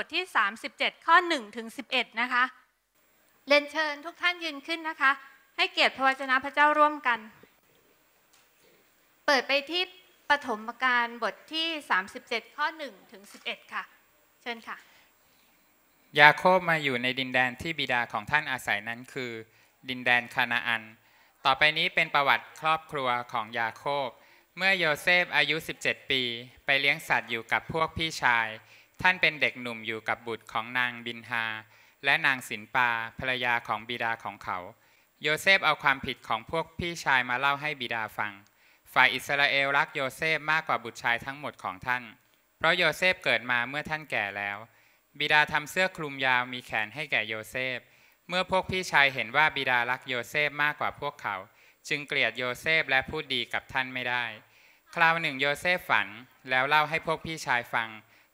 บทที่ 37 ข้อ1ถึง11นะคะเรียนเชิญทุกท่านยืนขึ้นนะคะ ให้เกียรติพระวจนะพระเจ้าร่วมกัน เปิดไปที่ปฐมกาลบทที่ 37 ข้อ1ถึง11ค่ะเชิญค่ะ ยาโคบมาอยู่ในดินแดนที่บิดาของท่านอาศัยนั้นคือ ดินแดนคานาอัน ต่อไปนี้เป็นประวัติครอบครัวของยาโคบเมื่อโยเซฟอายุ 17 ปี ไปเลี้ยงสัตว์อยู่กับพวกพี่ชายท่านเป็นเด็กหนุ่มอยู่กับบุตรของนางบินฮาและนางสินปาภรรยาของบิดาของเขา โยเซฟเอาความผิดของพวกพี่ชายมาเล่าให้บิดาฟังฝ่ายอิสราเอลรักโยเซฟมากกว่าบุตรชายทั้งหมดของท่าน เพราะโยเซฟเกิดมาเมื่อท่านแก่แล้ว บิดาทำเสื้อคลุมยาวมีแขนให้แก่โยเซฟเมื่อพวกพี่ชายเห็นว่าบิดารักโยเซฟมากกว่าพวกเขา จึงเกลียดโยเซฟและพูดดีกับท่านไม่ได้ คราวหนึ่งโยเซฟฝันแล้วเล่าให้พวกพี่ชายฟัง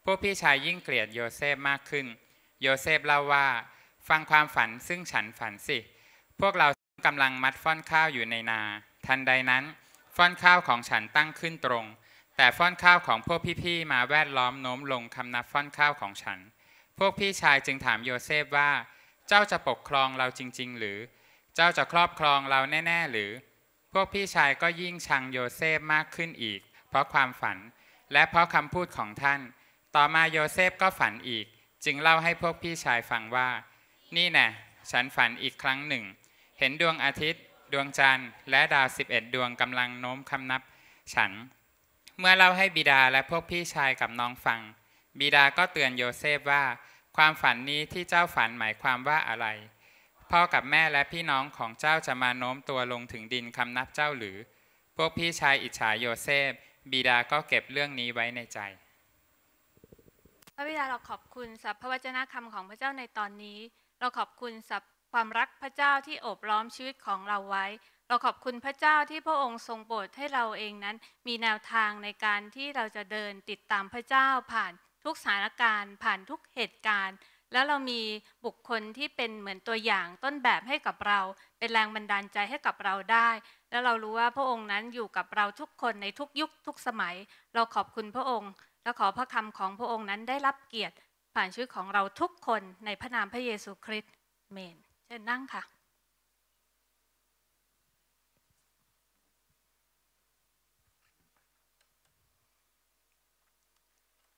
พวกพี่ชายยิ่งเกลียดโยเซฟมากขึ้น โยเซฟเล่าว่า ฟังความฝันซึ่งฉันฝันสิ พวกเรากำลังมัดฟ้อนข้าวอยู่ในนา ทันใดนั้นฟ้อนข้าวของฉันตั้งขึ้นตรง แต่ฟ้อนข้าวของพวกพี่ๆมาแวดล้อมโน้มลงคำนับฟ้อนข้าวของฉัน พวกพี่ชายจึงถามโยเซฟว่า เจ้าจะปกครองเราจริงๆ หรือ เจ้าจะครอบครองเราแน่ๆ หรือ พวกพี่ชายก็ยิ่งชังโยเซฟมากขึ้นอีก เพราะความฝัน และเพราะคำพูดของท่านต่อมาโยเซฟก็ฝันอีกจึงเล่าให้พวกพี่ชายฟังว่า นี่นะฉันฝันอีกครั้งหนึ่ง เห็นดวงอาทิตย์ ดวงจันทร์และดาวสิบเอ็ดดวงกำลังโน้มคำนับฉัน เมื่อเล่าให้บิดาและพวกพี่ชายกับน้องฟัง บิดาก็เตือนโยเซฟว่า ความฝันนี้ที่เจ้าฝันหมายความว่าอะไร พ่อกับแม่และพี่น้องของเจ้าจะมาโน้มตัวลงถึงดินคำนับเจ้าหรือ พวกพี่ชายอิจฉาโยเซฟบิดาก็เก็บเรื่องนี้ไว้ในใจพระบิดาเราขอบคุณสัพพวจนะคำของพระเจ้าในตอนนี้ เราขอบคุณสัพความรักพระเจ้าที่โอบล้อมชีวิตของเราไว้ เราขอบคุณพระเจ้าที่พระองค์ทรงโปรดให้เราเองนั้นมีแนวทางในการที่เราจะเดินติดตามพระเจ้าผ่านทุกสถานการณ์ผ่านทุกเหตุการณ์ แล้วเรามีบุคคลที่เป็นเหมือนตัวอย่างต้นแบบให้กับเรา เป็นแรงบันดาลใจให้กับเราได้ แล้วเรารู้ว่าพระองค์นั้นอยู่กับเราทุกคนในทุกยุคทุกสมัย เราขอบคุณพระองค์และขอพระคำของพระองค์นั้นได้รับเกียรติผ่านชื่อของเราทุกคนในพระนามพระเยซูคริสต์เมน เชิญนั่งค่ะ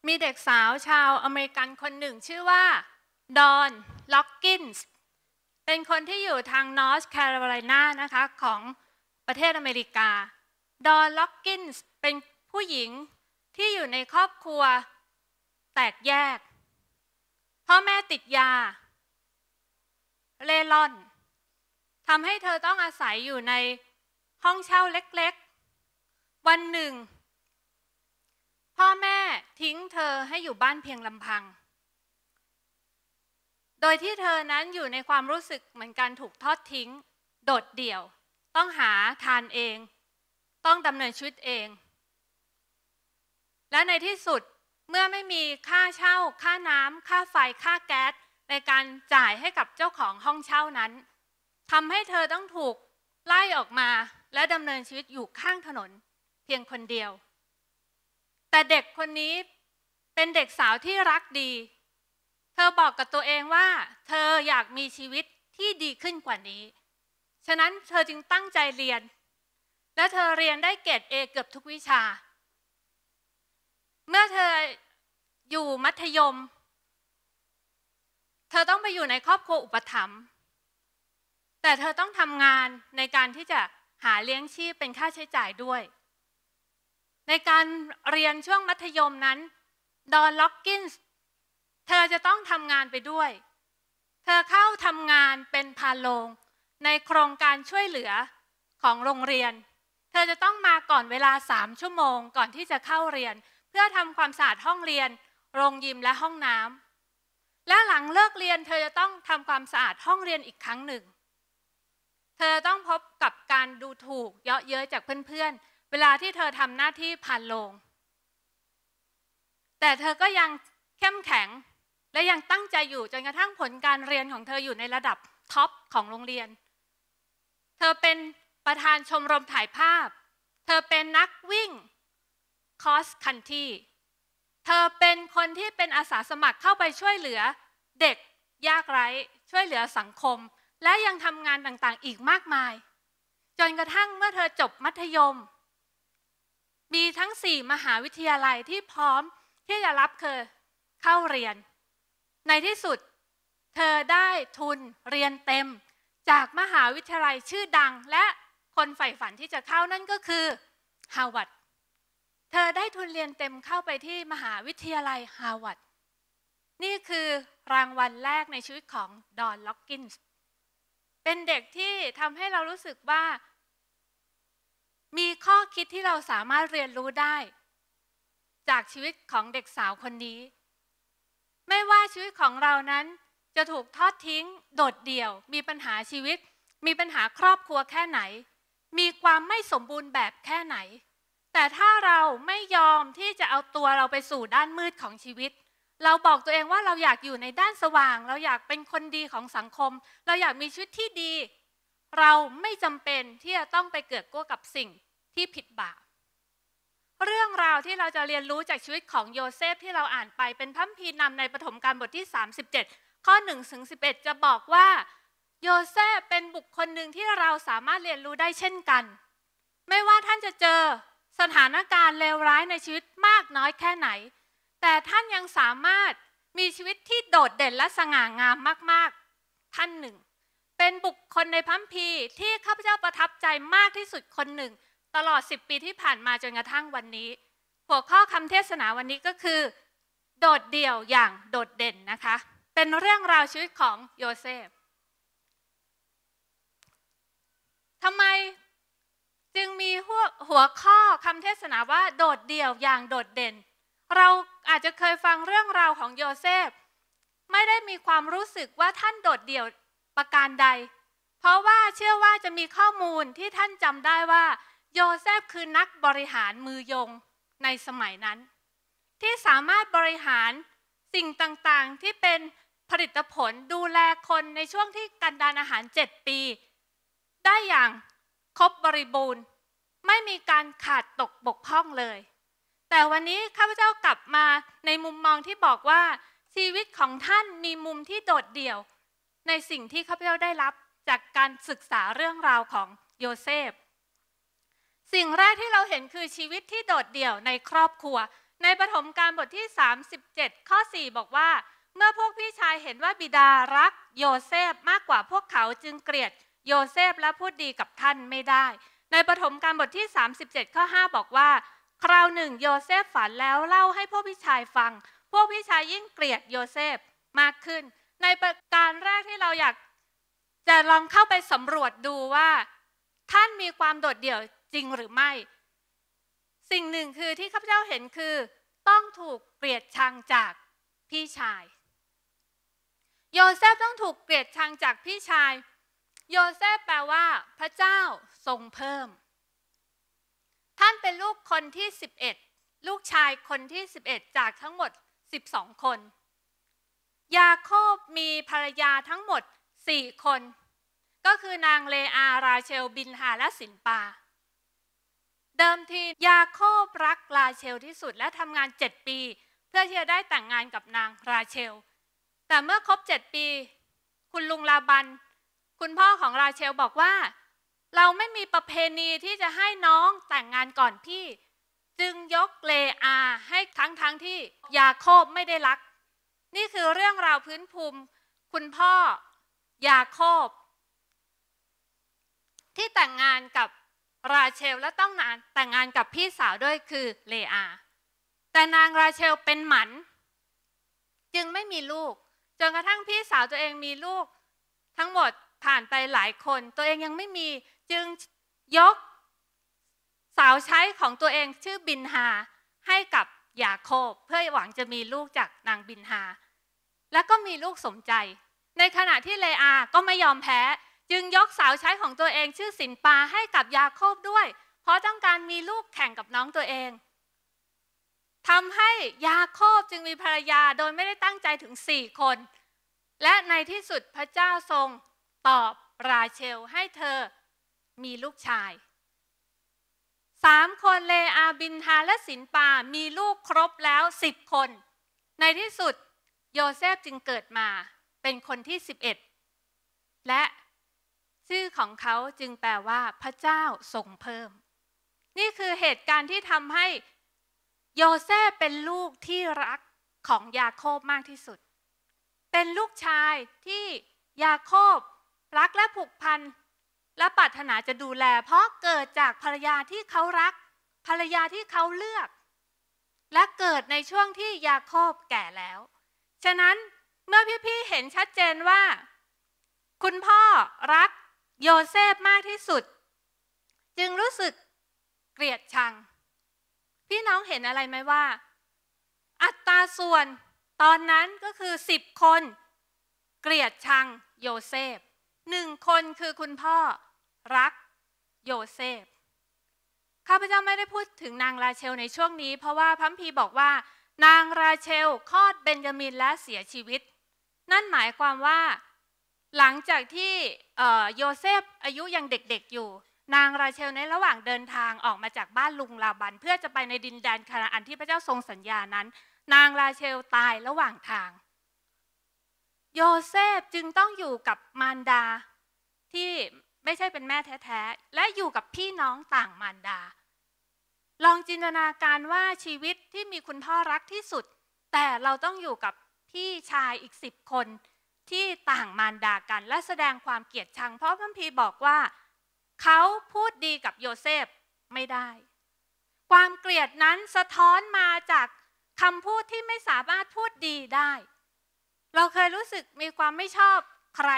มีเด็กสาวชาวอเมริกันคนหนึ่งชื่อว่าดอนล็อกกินส์ เป็นคนที่อยู่ทางนอร์ทแคโรไลนานะคะของประเทศอเมริกา ดอนล็อกกินส์เป็นผู้หญิงที่อยู่ในครอบครัว แตกแยก พ่อแม่ติดยา เล่ร่อนทำให้เธอต้องอาศัยอยู่ในห้องเช่าเล็ก ๆ วันหนึ่ง พ่อแม่ทิ้งเธอให้อยู่บ้านเพียงลำพัง โดยที่เธอนั้นอยู่ในความรู้สึกเหมือนการถูกทอดทิ้ง โดดเดี่ยว ต้องหาทานเอง ต้องดำเนินชีวิตเองและในที่สุดเมื่อไม่มีค่าเช่า ค่าน้ำค่าไฟ ค่าแก๊ส ในการจ่ายให้กับเจ้าของห้องเช่านั้นทำให้เธอต้องถูกไล่ออกมาและดำเนินชีวิตอยู่ข้างถนนเพียงคนเดียว แต่เด็กคนนี้เป็นเด็กสาวที่รักดี เธอบอกกับตัวเองว่าเธออยากมีชีวิตที่ดีขึ้นกว่านี้ ฉะนั้นเธอจึงตั้งใจเรียน และเธอเรียนได้เกรดเอเกือบทุกวิชาเมื่อเธออยู่มัธยม เธอต้องไปอยู่ในครอบครัวอุปถัมภ์ แต่เธอต้องทำงานในการที่จะหาเลี้ยงชีพเป็นค่าใช้จ่ายด้วย ในการเรียนช่วงมัธยมนั้น ดอนล็อกกินส์ เธอจะต้องทำงานไปด้วย เธอเข้าทำงานเป็นพาโลงในโครงการช่วยเหลือของโรงเรียน เธอจะต้องมาก่อนเวลาสามชั่วโมงก่อนที่จะเข้าเรียนพื่อทำความสะอาดห้องเรียน โรงยิมและห้องน้ำ และหลังเลิกเรียน เธอจะต้องทำความสะอาดห้องเรียนอีกครั้งหนึ่ง เธอต้องพบกับการดูถูกเยาะเย้ยจากเพื่อนๆ เวลาที่เธอทำหน้าที่ผ่านโรงแต่เธอก็ยังเข้มแข็ง และยังตั้งใจอยู่ จนกระทั่งผลการเรียนของเธออยู่ในระดับท็อปของโรงเรียน เธอเป็นประธานชมรมถ่ายภาพ เธอเป็นนักวิ่งคอสคันที่เธอเป็นคนที่เป็นอาสาสมัครเข้าไปช่วยเหลือ เด็ก ยากไร้ ช่วยเหลือสังคม และยังทำงานต่างๆอีกมากมาย จนกระทั่งเมื่อเธอจบมัธยม มีทั้งสี่มหาวิทยาลัยที่พร้อมที่จะรับเธอเข้าเรียน ในที่สุด เธอได้ทุนเรียนเต็ม จากมหาวิทยาลัยชื่อดัง และคนใฝ่ฝันที่จะเข้านั่นก็คือฮาร์วาร์ดเธอได้ทุนเรียนเต็มเข้าไปที่มหาวิทยาลัยฮาร์วาร์ด นี่คือรางวัลแรกในชีวิตของดอนล็อกกินส์เป็นเด็กที่ทำให้เรารู้สึกว่า มีข้อคิดที่เราสามารถเรียนรู้ได้ จากชีวิตของเด็กสาวคนนี้ ไม่ว่าชีวิตของเรานั้นจะถูกทอดทิ้งโดดเดี่ยว มีปัญหาชีวิต มีปัญหาครอบครัวแค่ไหน มีความไม่สมบูรณ์แบบแค่ไหนแต่ถ้าเราไม่ยอมที่จะเอาตัวเราไปสู่ด้านมืดของชีวิต เราบอกตัวเองว่าเราอยากอยู่ในด้านสว่าง เราอยากเป็นคนดีของสังคม เราอยากมีชีวิตที่ดี เราไม่จำเป็นที่จะต้องไปเกิดกู้กับสิ่งที่ผิดบาป เรื่องราวที่เราจะเรียนรู้จากชีวิตของโยเซฟที่เราอ่านไปเป็นพัมพีนำในปฐมกาลบทที่ 37 ข้อ1ถึง11 จะบอกว่าโยเซฟเป็นบุคคลหนึ่งที่เราสามารถเรียนรู้ได้เช่นกัน ไม่ว่าท่านจะเจอสถานการณ์เลวร้ายในชีวิตมากน้อยแค่ไหน แต่ท่านยังสามารถมีชีวิตที่โดดเด่นและสง่างามมาก ๆท่านหนึ่ง เป็นบุคคลในพัมพีที่ข้าพเจ้าประทับใจมากที่สุดคนหนึ่ง ตลอด 10 ปีที่ผ่านมาจนกระทั่งวันนี้ หัวข้อคำเทศนาวันนี้ก็คือ โดดเดี่ยวอย่างโดดเด่นนะคะเป็นเรื่องราวชีวิตของโยเซฟทำไมจึงมีหัวหวข้อคำเทศนาว่า โดดเดี่ยวอย่างโดดเด่น เราอาจจะเคยฟังเรื่องราวของโยเซฟไม่ได้มีความรู้สึกว่าท่านโดดเดี่ยวประการใด เพราะว่าเชื่อว่าจะมีข้อมูลที่ท่านจำได้ว่าโยเซฟคือนักบริหารมือยงในสมัยนั้น ที่สามารถบริหารสิ่งต่าง ๆ ที่เป็นผลิตผลดูแลคนในช่วงที่กันดานอาหาร7ปี ได้อย่างครบบริบูรณ์ไม่มีการขาดตกบกพร่องเลย แต่วันนี้ข้าพเจ้ากลับมาในมุมมองที่บอกว่า ชีวิตของท่านมีมุมที่โดดเดี่ยว ในสิ่งที่ข้าพเจ้าได้รับจากการศึกษาเรื่องราวของโยเซฟสิ่งแรกที่เราเห็นคือชีวิตที่โดดเดี่ยวในครอบครัว ในปฐมกาลบทที่ 37 ข้อ 4 บอกว่าเมื่อพวกพี่ชายเห็นว่าบิดารักโยเซฟมากกว่าพวกเขาจึงเกลียดโยเซฟและพูดดีกับท่านไม่ได้ ในปฐมกาลบทที่ 37ข้อ5บอกว่า คราวหนึ่งโยเซฟฝันแล้วเล่าให้พวกพี่ชายฟัง พวกพี่ชายยิ่งเกลียดโยเซฟมากขึ้น ในประการแรกที่เราอยากจะลองเข้าไปสำรวจดูว่า ท่านมีความโดดเดี่ยวจริงหรือไม่ สิ่งหนึ่งคือที่ข้าพเจ้าเห็นคือ ต้องถูกเกลียดชังจากพี่ชาย โยเซฟต้องถูกเกลียดชังจากพี่ชายโยเซฟแปลว่า พระเจ้าทรงเพิ่ม ท่านเป็นลูกคนที่ 11 ลูกชายคนที่ 11 จากทั้งหมด 12 คน ยาโคบมีภรรยาทั้งหมด 4 คน ก็คือนางเลอา ราเชลบินหาและสินปา เดิมที ยาโคบรักราเชลที่สุดและทำงาน 7 ปี เพื่อที่จะได้แต่งงานกับนางราเชล แต่เมื่อครบ 7 ปี คุณลุงลาบันคุณพ่อของราเชลบอกว่าเราไม่มีประเพณีที่จะให้น้องแต่งงานก่อนพี่จึงยกเลอาให้ทั้งทั้งที่ยาโคบไม่ได้รัก นี่คือเรื่องราวพื้นภูมิ คุณพ่อยาโคบ ที่แต่งงานกับราเชลและต้องนานแต่งงานกับพี่สาวด้วยคือเลอา แต่นางราเชลเป็นหมันจึงไม่มีลูก จนกระทั่งพี่สาวตัวเองมีลูกทั้งหมดผ่านไปหลายคนตัวเองยังไม่มีจึงยก สาวใช้ของตัวเองชื่อบินฮาให้กับยาโคบเพื่อหวังจะมีลูกจากนางบินฮาแล้วก็มีลูกสมใจ ในขณะที่เลอา ก็ไม่ยอมแพ้จึงยกสาวใช้ของตัวเองชื่อสินปาให้กับยาโคบด้วย เพราะต้องการมีลูกแข่งกับน้องตัวเองทำให้ยาโคบจึงมีภรรยาโดยไม่ได้ตั้งใจถึงสี่คน และในที่สุดพระเจ้าทรงตอบราเชลให้เธอมีลูกชาย สามคนเลอาบินฮาและสินปามีลูกครบแล้วสิบคน ในที่สุด โยเซฟจึงเกิดมาเป็นคนที่สิบเอ็ดและชื่อของเขาจึงแปลว่าพระเจ้าทรงเพิ่ม นี่คือเหตุการณ์ที่ทำให้ โยเซฟเป็นลูกที่รักของยาโคบมากที่สุด เป็นลูกชายที่ยาโคบรักและผูกพันและปรารถนาจะดูแล เพราะเกิดจากภรรยาที่เขารัก ภรรยาที่เขาเลือก และเกิดในช่วงที่ยาโคบแก่แล้ว ฉะนั้นเมื่อพี่ๆเห็นชัดเจนว่า คุณพ่อรักโยเซฟมากที่สุด จึงรู้สึกเกลียดชัง พี่น้องเห็นอะไรไหมว่า อัตราส่วนตอนนั้นก็คือสิบคน เกลียดชัง โยเซฟหนึ่งคนคือคุณพ่อรักโยเซฟข้าพเจ้าไม่ได้พูดถึงนางราเชลในช่วงนี้ เพราะว่าพัมพีบอกว่า นางราเชลคลอดเบนจามินและเสียชีวิต นั่นหมายความว่าหลังจากที่โยเซฟอายุยังเด็กๆอยู่ นางราเชลในระหว่างเดินทางออกมาจากบ้านลุงลาบันเพื่อจะไปในดินแดนคานาอันที่พระเจ้าทรงสัญญานั้น นางราเชลตายระหว่างทางโยเซฟ จึงต้องอยู่กับมารดา ที่ไม่ใช่เป็นแม่แท้ๆและอยู่กับพี่น้องต่างมารดา ลองจินตนาการว่าชีวิตที่มีคุณพ่อรักที่สุด แต่เราต้องอยู่กับพี่ชายอีกสิบคนที่ต่างมารดากันและแสดงความเกลียดชังเพราะพระพีบอกว่า เขาพูดดีกับโยเซฟ ไม่ได้ ความเกลียดนั้นสะท้อนมาจากคำพูดที่ไม่สามารถพูดดีได้เราเคยรู้สึกมีความไม่ชอบใคร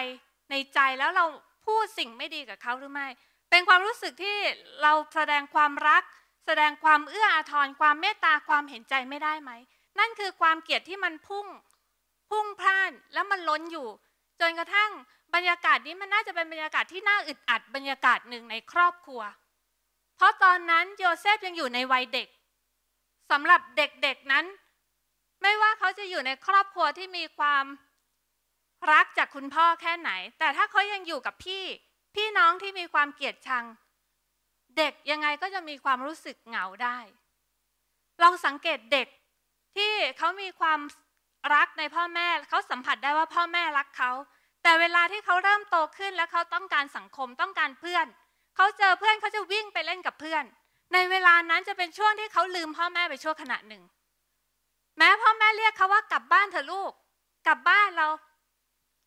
ในใจแล้วเราพูดสิ่งไม่ดีกับเขาหรือไม่ เป็นความรู้สึกที่เราแสดงความรัก แสดงความเอื้ออาทรความเมตตาความเห็นใจไม่ได้ไหมนั่นคือความเกลียดที่มันพุ่ง พุ่งพล่านแล้วมันล้นอยู่ จนกระทั่งบรรยากาศนี้มันน่าจะเป็นบรรยากาศที่น่าอึดอัดบรรยากาศหนึ่งในครอบครัว เพราะตอนนั้นโยเซฟยังอยู่ในวัยเด็กสำหรับเด็กๆนั้นไม่ว่าเขาจะอยู่ในครอบครัวที่มีความรักจากคุณพ่อแค่ไหน แต่ถ้าเขายังอยู่กับพี่พี่น้องที่มีความเกลียดชัง เด็กยังไงก็จะมีความรู้สึกเหงาได้ ลองสังเกตเด็กที่เขามีความรักในพ่อแม่เขาสัมผัสได้ว่าพ่อแม่รักเขาแต่เวลาที่เขาเริ่มโตขึ้น แล้วเขาต้องการสังคมต้องการเพื่อนเขาเจอเพื่อนเขาจะวิ่งไปเล่นกับเพื่อน ในเวลานั้นจะเป็นช่วงที่เขาลืมพ่อแม่ไปชั่วขณะหนึ่งแม้พ่อแม่เรียกเขาว่ากลับบ้านเถอะลูก กลับบ้านเรา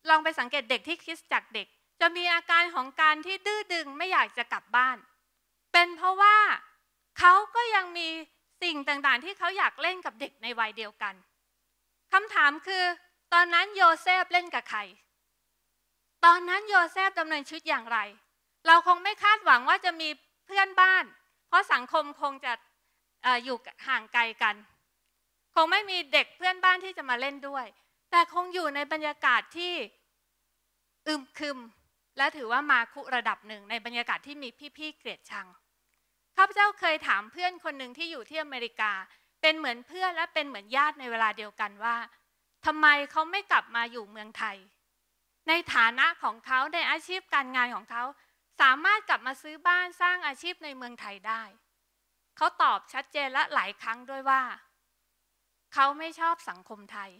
ลองไปสังเกตเด็กที่คิดจากเด็ก จะมีอาการของการที่ดื้อดึงไม่อยากจะกลับบ้าน เป็นเพราะว่าเขาก็ยังมีสิ่งต่างๆ ที่เขาอยากเล่นกับเด็กในวัยเดียวกันคำถามคือ ตอนนั้นโยเซฟเล่นกับใคร ตอนนั้นโยเซฟดำเนินชีวิตอย่างไร เราคงไม่คาดหวังว่าจะมีเพื่อนบ้าน เพราะสังคมคงจะออยู่ห่างไกลกันคงไม่มีเด็กเพื่อนบ้านที่จะมาเล่นด้วย แต่คงอยู่ในบรรยากาศที่อึมครึมและถือว่ามาคุระดับหนึ่งในบรรยากาศที่มีพี่ๆเกลียดชังข้าพเจ้าเคยถามเพื่อนคนหนึ่งที่อยู่ที่อเมริกาเป็นเหมือนเพื่อนและเป็นเหมือนญาติในเวลาเดียวกันว่าทำไมเขาไม่กลับมาอยู่เมืองไทย ในฐานะของเขาในอาชีพการงานของเขาสามารถกลับมาซื้อบ้านสร้างอาชีพในเมืองไทยได้ เขาตอบชัดเจนและหลายครั้งด้วยว่าเขาไม่ชอบสังคมไทย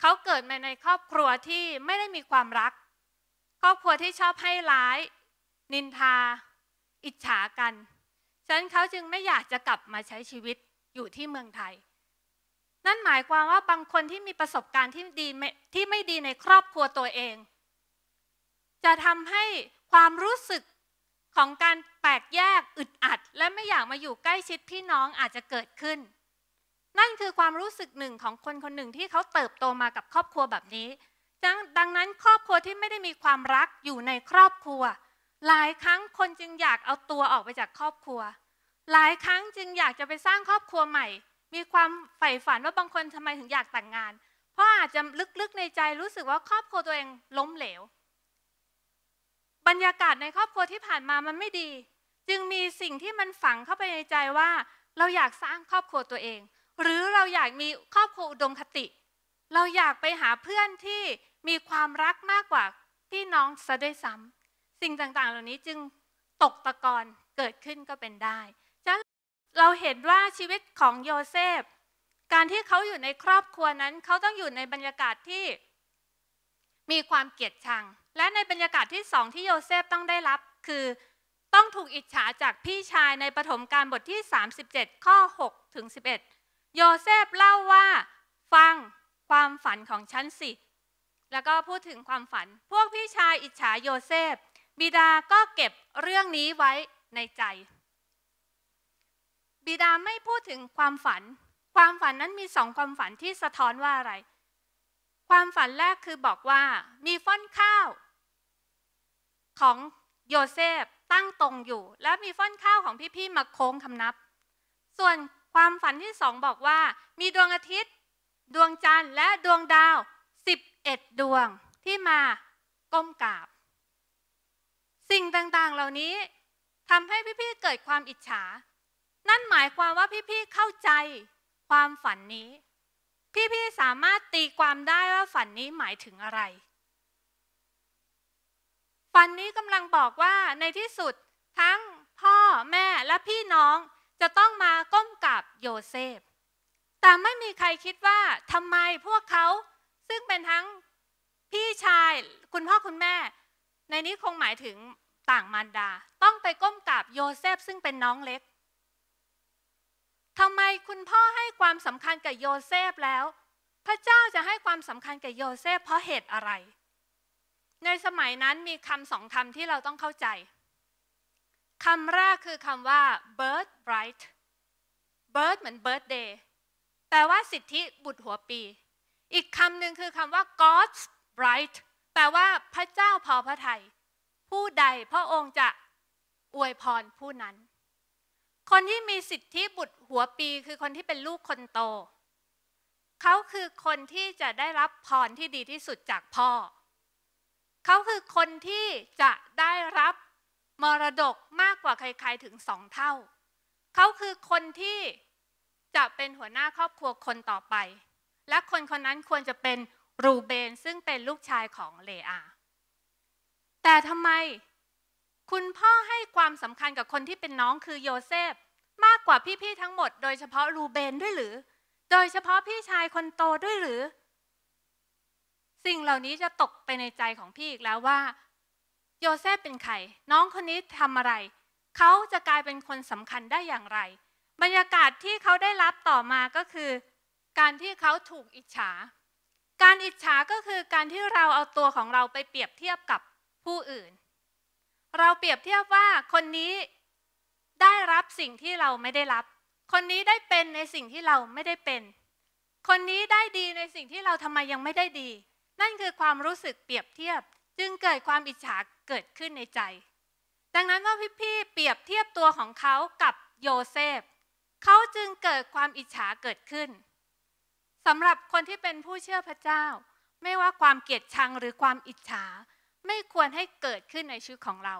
เขาเกิดมาในครอบครัวที่ไม่ได้มีความรัก ครอบครัวที่ชอบให้ร้าย นินทา อิจฉากัน ฉะนั้นเขาจึงไม่อยากจะกลับมาใช้ชีวิตอยู่ที่เมืองไทย นั่นหมายความว่าบางคนที่มีประสบการณ์ที่ดีที่ไม่ดีในครอบครัวตัวเอง จะทำให้ความรู้สึกของการแปลกแยกอึดอัด และไม่อยากมาอยู่ใกล้ชิดพี่น้องอาจจะเกิดขึ้นนั่นคือความรู้สึกหนึ่งของคนคนหนึ่งที่เขาเติบโตมากับครอบครัวแบบนี้ ดังนั้นครอบครัวที่ไม่ได้มีความรักอยู่ในครอบครัว หลายครั้งคนจึงอยากเอาตัวออกไปจากครอบครัว หลายครั้งจึงอยากจะไปสร้างครอบครัวใหม่ มีความใฝ่ฝันว่าบางคนทำไมถึงอยากแต่งงาน เพราะอาจจะลึกๆในใจรู้สึกว่าครอบครัวตัวเองล้มเหลว บรรยากาศในครอบครัวที่ผ่านมามันไม่ดี จึงมีสิ่งที่มันฝังเข้าไปในใจว่าเราอยากสร้างครอบครัวตัวเองหรือเราอยากมีครอบครัวอุดมคติ เราอยากไปหาเพื่อนที่มีความรักมากกว่าพี่น้องซะด้วยซ้ำสิ่งต่างๆเหล่านี้จึงตกตะกอนเกิดขึ้นก็เป็นได้ฉะนั้นเราเห็นว่าชีวิตของโยเซฟ การที่เขาอยู่ในครอบครัวนั้น เขาต้องอยู่ในบรรยากาศที่มีความเกลียดชัง และในบรรยากาศที่สองที่โยเซฟต้องได้รับ คือต้องถูกอิจฉาจากพี่ชายในปฐมกาลบทที่ 37 ข้อ6ถึง11โยเซฟเล่าว่าฟังความฝันของฉันสิ แล้วก็พูดถึงความฝัน พวกพี่ชายอิจฉาโยเซฟบิดาก็เก็บเรื่องนี้ไว้ในใจ บิดาไม่พูดถึงความฝัน ความฝันนั้นมีสองความฝันที่สะท้อนว่าอะไร ความฝันแรกคือบอกว่า มีฟ้อนข้าว ของโยเซฟตั้งตรงอยู่ และมีฟ้อนข้าวของพี่ๆมาโค้งคำนับ ส่วนความฝันที่สองบอกว่ามีดวงอาทิตย์ ดวงจันทร์และดวงดาว11ดวงที่มาก้มกราบ สิ่งต่างๆเหล่านี้ทำให้พี่ๆเกิดความอิจฉา นั่นหมายความว่าพี่ๆเข้าใจ ความฝันนี้ พี่ๆสามารถตีความได้ว่าฝันนี้หมายถึงอะไร ฝันนี้กำลังบอกว่าในที่สุดทั้ง พ่อแม่และพี่น้องจะต้องมาก้มกราบโยเซฟ แต่ไม่มีใครคิดว่าทำไมพวกเขาซึ่งเป็นทั้งพี่ชาย คุณพ่อคุณแม่ในนี้คงหมายถึงต่างมารดาต้องไปก้มกราบโยเซฟซึ่งเป็นน้องเล็กทำไมคุณพ่อให้ความสำคัญกับโยเซฟแล้วพระเจ้าจะให้ความสำคัญกับโยเซฟเพราะเหตุอะไร ในสมัยนั้นมีคำสองคำที่เราต้องเข้าใจคำแรกคือคำว่า birth right birth เหมือน birthday แปลว่าสิทธิบุตรหัวปี อีกคำหนึ่งคือคำว่า God's right แปลว่าพระเจ้าพอพระทยัยผู้ใดพระองค์จะ อวยพรผู้นั้น คนที่มีสิทธิบุตรหัวปี คือคนที่เป็นลูกคนโต เขาคือคนที่จะได้รับพรที่ดีที่สุดจากพ่อ เขาคือคนที่จะได้รับมรดกมากกว่าใคร ๆ ถึงสองเท่า เขาคือคนที่จะเป็นหัวหน้าครอบครัวคนต่อไป และคนคนนั้นควรจะเป็นรูเบนซึ่งเป็นลูกชายของเลอา แต่ทำไม คุณพ่อให้ความสำคัญกับคนที่เป็นน้องคือโยเซฟมากกว่าพี่ ๆ ทั้งหมดโดยเฉพาะรูเบนด้วยหรือ โดยเฉพาะพี่ชายคนโตด้วยหรือ สิ่งเหล่านี้จะตกไปในใจของพี่อีกแล้วว่าโยเซฟเป็นใครน้องคนนี้ทำอะไร เขาจะกลายเป็นคนสำคัญได้อย่างไร บรรยากาศที่เขาได้รับต่อมาก็คือ การที่เขาถูกอิจฉา การอิจฉาก็คือการที่เราเอาตัวของเราไปเปรียบเทียบกับผู้อื่น เราเปรียบเทียบว่าคนนี้ได้รับสิ่งที่เราไม่ได้รับ คนนี้ได้เป็นในสิ่งที่เราไม่ได้เป็น คนนี้ได้ดีในสิ่งที่เราทำไมยังไม่ได้ดี นั่นคือความรู้สึกเปรียบเทียบ จึงเกิดความอิจฉาเกิดขึ้นในใจ ดังนั้นเมื่อพี่ๆเปรียบเทียบตัวของเขากับโยเซฟ เขาจึงเกิดความอิจฉาเกิดขึ้นสำหรับคนที่เป็นผู้เชื่อพระเจ้า ไม่ว่าความเกลียดชังหรือความอิจฉา ไม่ควรให้เกิดขึ้นในชีวิตของเรา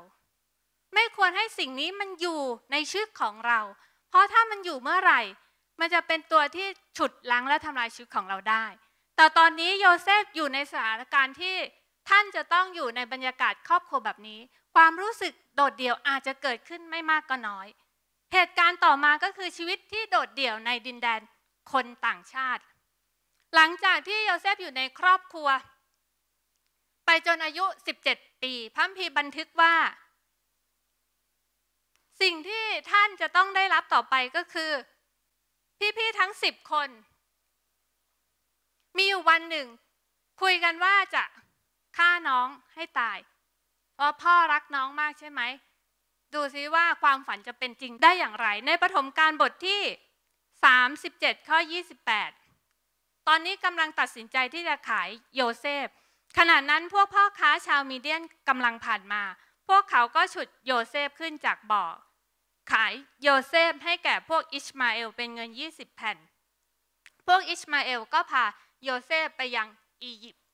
ไม่ควรให้สิ่งนี้มันอยู่ในชีวิตของเรา เพราะถ้ามันอยู่เมื่อไหร่ มันจะเป็นตัวที่ฉุดล้างและทำลายชีวิตของเราได้ แต่ตอนนี้โยเซฟอยู่ในสถานการณ์ที่ท่านจะต้องอยู่ในบรรยากาศครอบครัวแบบนี้ ความรู้สึกโดดเดี่ยวอาจจะเกิดขึ้นไม่มากก็น้อย เหตุการณ์ต่อมาก็คือชีวิตที่โดดเดี่ยวในดินแดนคนต่างชาติ หลังจากที่โยเซฟอยู่ในครอบครัว ไปจนอายุ 17 ปีพัมพีบันทึกว่า สิ่งที่ท่านจะต้องได้รับต่อไปก็คือ พี่ๆทั้ง 10 คน มีอยู่วันหนึ่ง คุยกันว่าจะฆ่าน้องให้ตายเพราะพ่อรักน้องมากใช่ไหม ดูซิว่าความฝันจะเป็นจริงได้อย่างไร ในปฐมกาลบทที่ 37ข้อ28ตอนนี้กำลังตัดสินใจที่จะขายโยเซฟ ขณะนั้นพวกพ่อค้าชาวมีเดียนกำลังผ่านมา พวกเขาก็ฉุดโยเซฟขึ้นจากบ่อขายโยเซฟให้แก่พวกอิชมาเอลเป็นเงิน 20 แผ่น พวกอิชมาเอลก็พาโยเซฟไปยังอียิปต์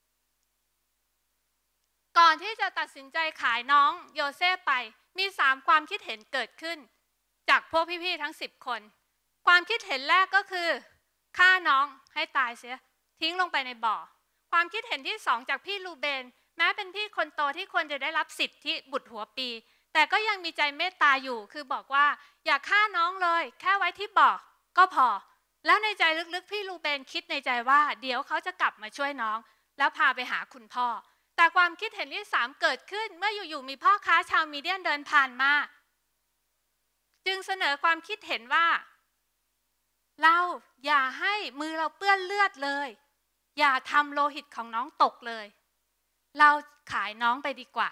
ก่อนที่จะตัดสินใจขายน้องโยเซฟไปมีสามความคิดเห็นเกิดขึ้น จากพวกพี่ๆทั้งสิบคน ความคิดเห็นแรกก็คือฆ่าน้องให้ตายเสียทิ้งลงไปในบ่อ ความคิดเห็นที่สองจากพี่ลูเบน แม้เป็นพี่คนโตที่ควรจะได้รับสิทธิบุตรหัวปี แต่ก็ยังมีใจเมตตาอยู่ คือบอกว่าอย่าฆ่าน้องเลย แค่ไว้ที่บ่อก็พอแล้วในใจลึกๆ พี่ลูเบนคิดในใจว่า เดี๋ยวเขาจะกลับมาช่วยน้อง แล้วพาไปหาคุณพ่อแต่ความคิดเห็นที่สามเกิดขึ้นเมื่ออยู่ๆมีพ่อค้าชาวมีเดียนเดินผ่านมา จึงเสนอความคิดเห็นว่า เราอย่าให้มือเราเปื้อนเลือดเลย อย่าทำโลหิตของน้องตกเลย เราขายน้องไปดีกว่า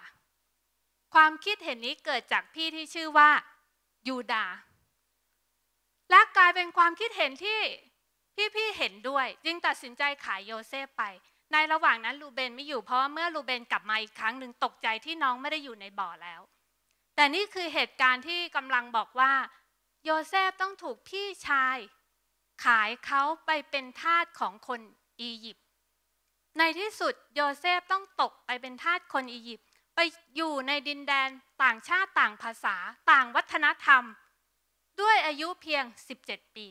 ความคิดเห็นนี้เกิดจากพี่ที่ชื่อว่ายูดาและกลายเป็นความคิดเห็นที่ พี่ๆเห็นด้วยจึงตัดสินใจขายโยเซฟไปในระหว่างนั้นลูเบนไม่อยู่เพราะว่าเมื่อลูเบนกลับมาอีกครั้งหนึ่งตกใจที่น้องไม่ได้อยู่ในบ่อแล้ว แต่นี่คือเหตุการณ์ที่กำลังบอกว่าโยเซฟต้องถูกพี่ชายขายเขาไปเป็นทาสของคนอียิปต์ในที่สุดโยเซฟต้องตกไปเป็นทาสคนอียิปต์ไปอยู่ในดินแดนต่างชาติต่างภาษาต่างวัฒนธรรม ด้วยอายุเพียง 17 ปี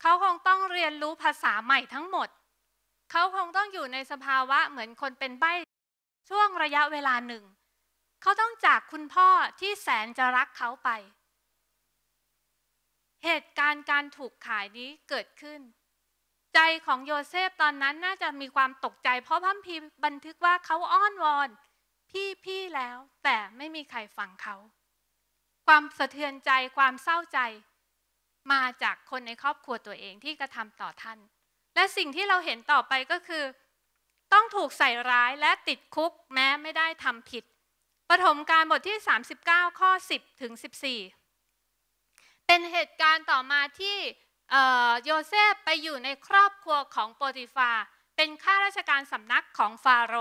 เขาคงต้องเรียนรู้ภาษาใหม่ทั้งหมดเขาคงต้องอยู่ในสภาวะเหมือนคนเป็นใบ้ช่วงระยะเวลาหนึ่ง เขาต้องจากคุณพ่อที่แสนจะรักเขาไป เหตุการณ์การถูกขายนี้เกิดขึ้น ใจของโยเซฟตอนนั้นน่าจะมีความตกใจเพราะพัมพีบันทึกว่าเขาอ้อนวอน พี่พี่แล้ว แต่ไม่มีใครฟังเขา ความสะเทือนใจความเศร้าใจ มาจากคนในครอบครัวตัวเองที่กระทำต่อท่านและสิ่งที่เราเห็นต่อไปก็คือ ต้องถูกใส่ร้ายและติดคุกแม้ไม่ได้ทำผิดปฐมกาลบทที่ 39 ข้อ 10 ถึง 14 เป็นเหตุการณ์ต่อมาที่โยเซฟไปอยู่ในครอบครัวของโปติฟาเป็นข้าราชการสำนักของฟาโร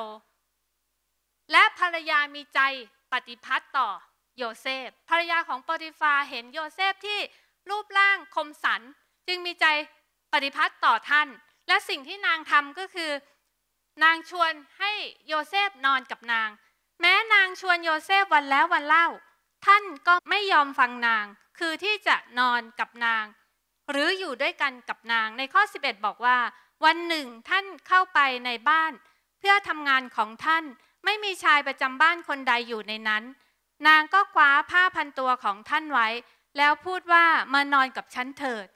และภรรยามีใจปฏิพัตต่อโยเซฟภรรยาของโปติฟาเห็นโยเซฟที่รูปร่างคมสันจึงมีใจปฏิพัตต่อท่านและสิ่งที่นางทำก็คือ นางชวนให้โยเซฟนอนกับนาง แม้นางชวนโยเซฟวันแล้ววันเล่า ท่านก็ไม่ยอมฟังนางคือที่จะนอนกับนาง หรืออยู่ด้วยกันกับนางในข้อ 11 บอกว่า วันหนึ่งท่านเข้าไปในบ้าน เพื่อทำงานของท่านไม่มีชายประจำบ้านคนใดอยู่ในนั้น นางก็คว้าผ้าพันตัวของท่านไว้ แล้วพูดว่ามานอนกับฉันเถิด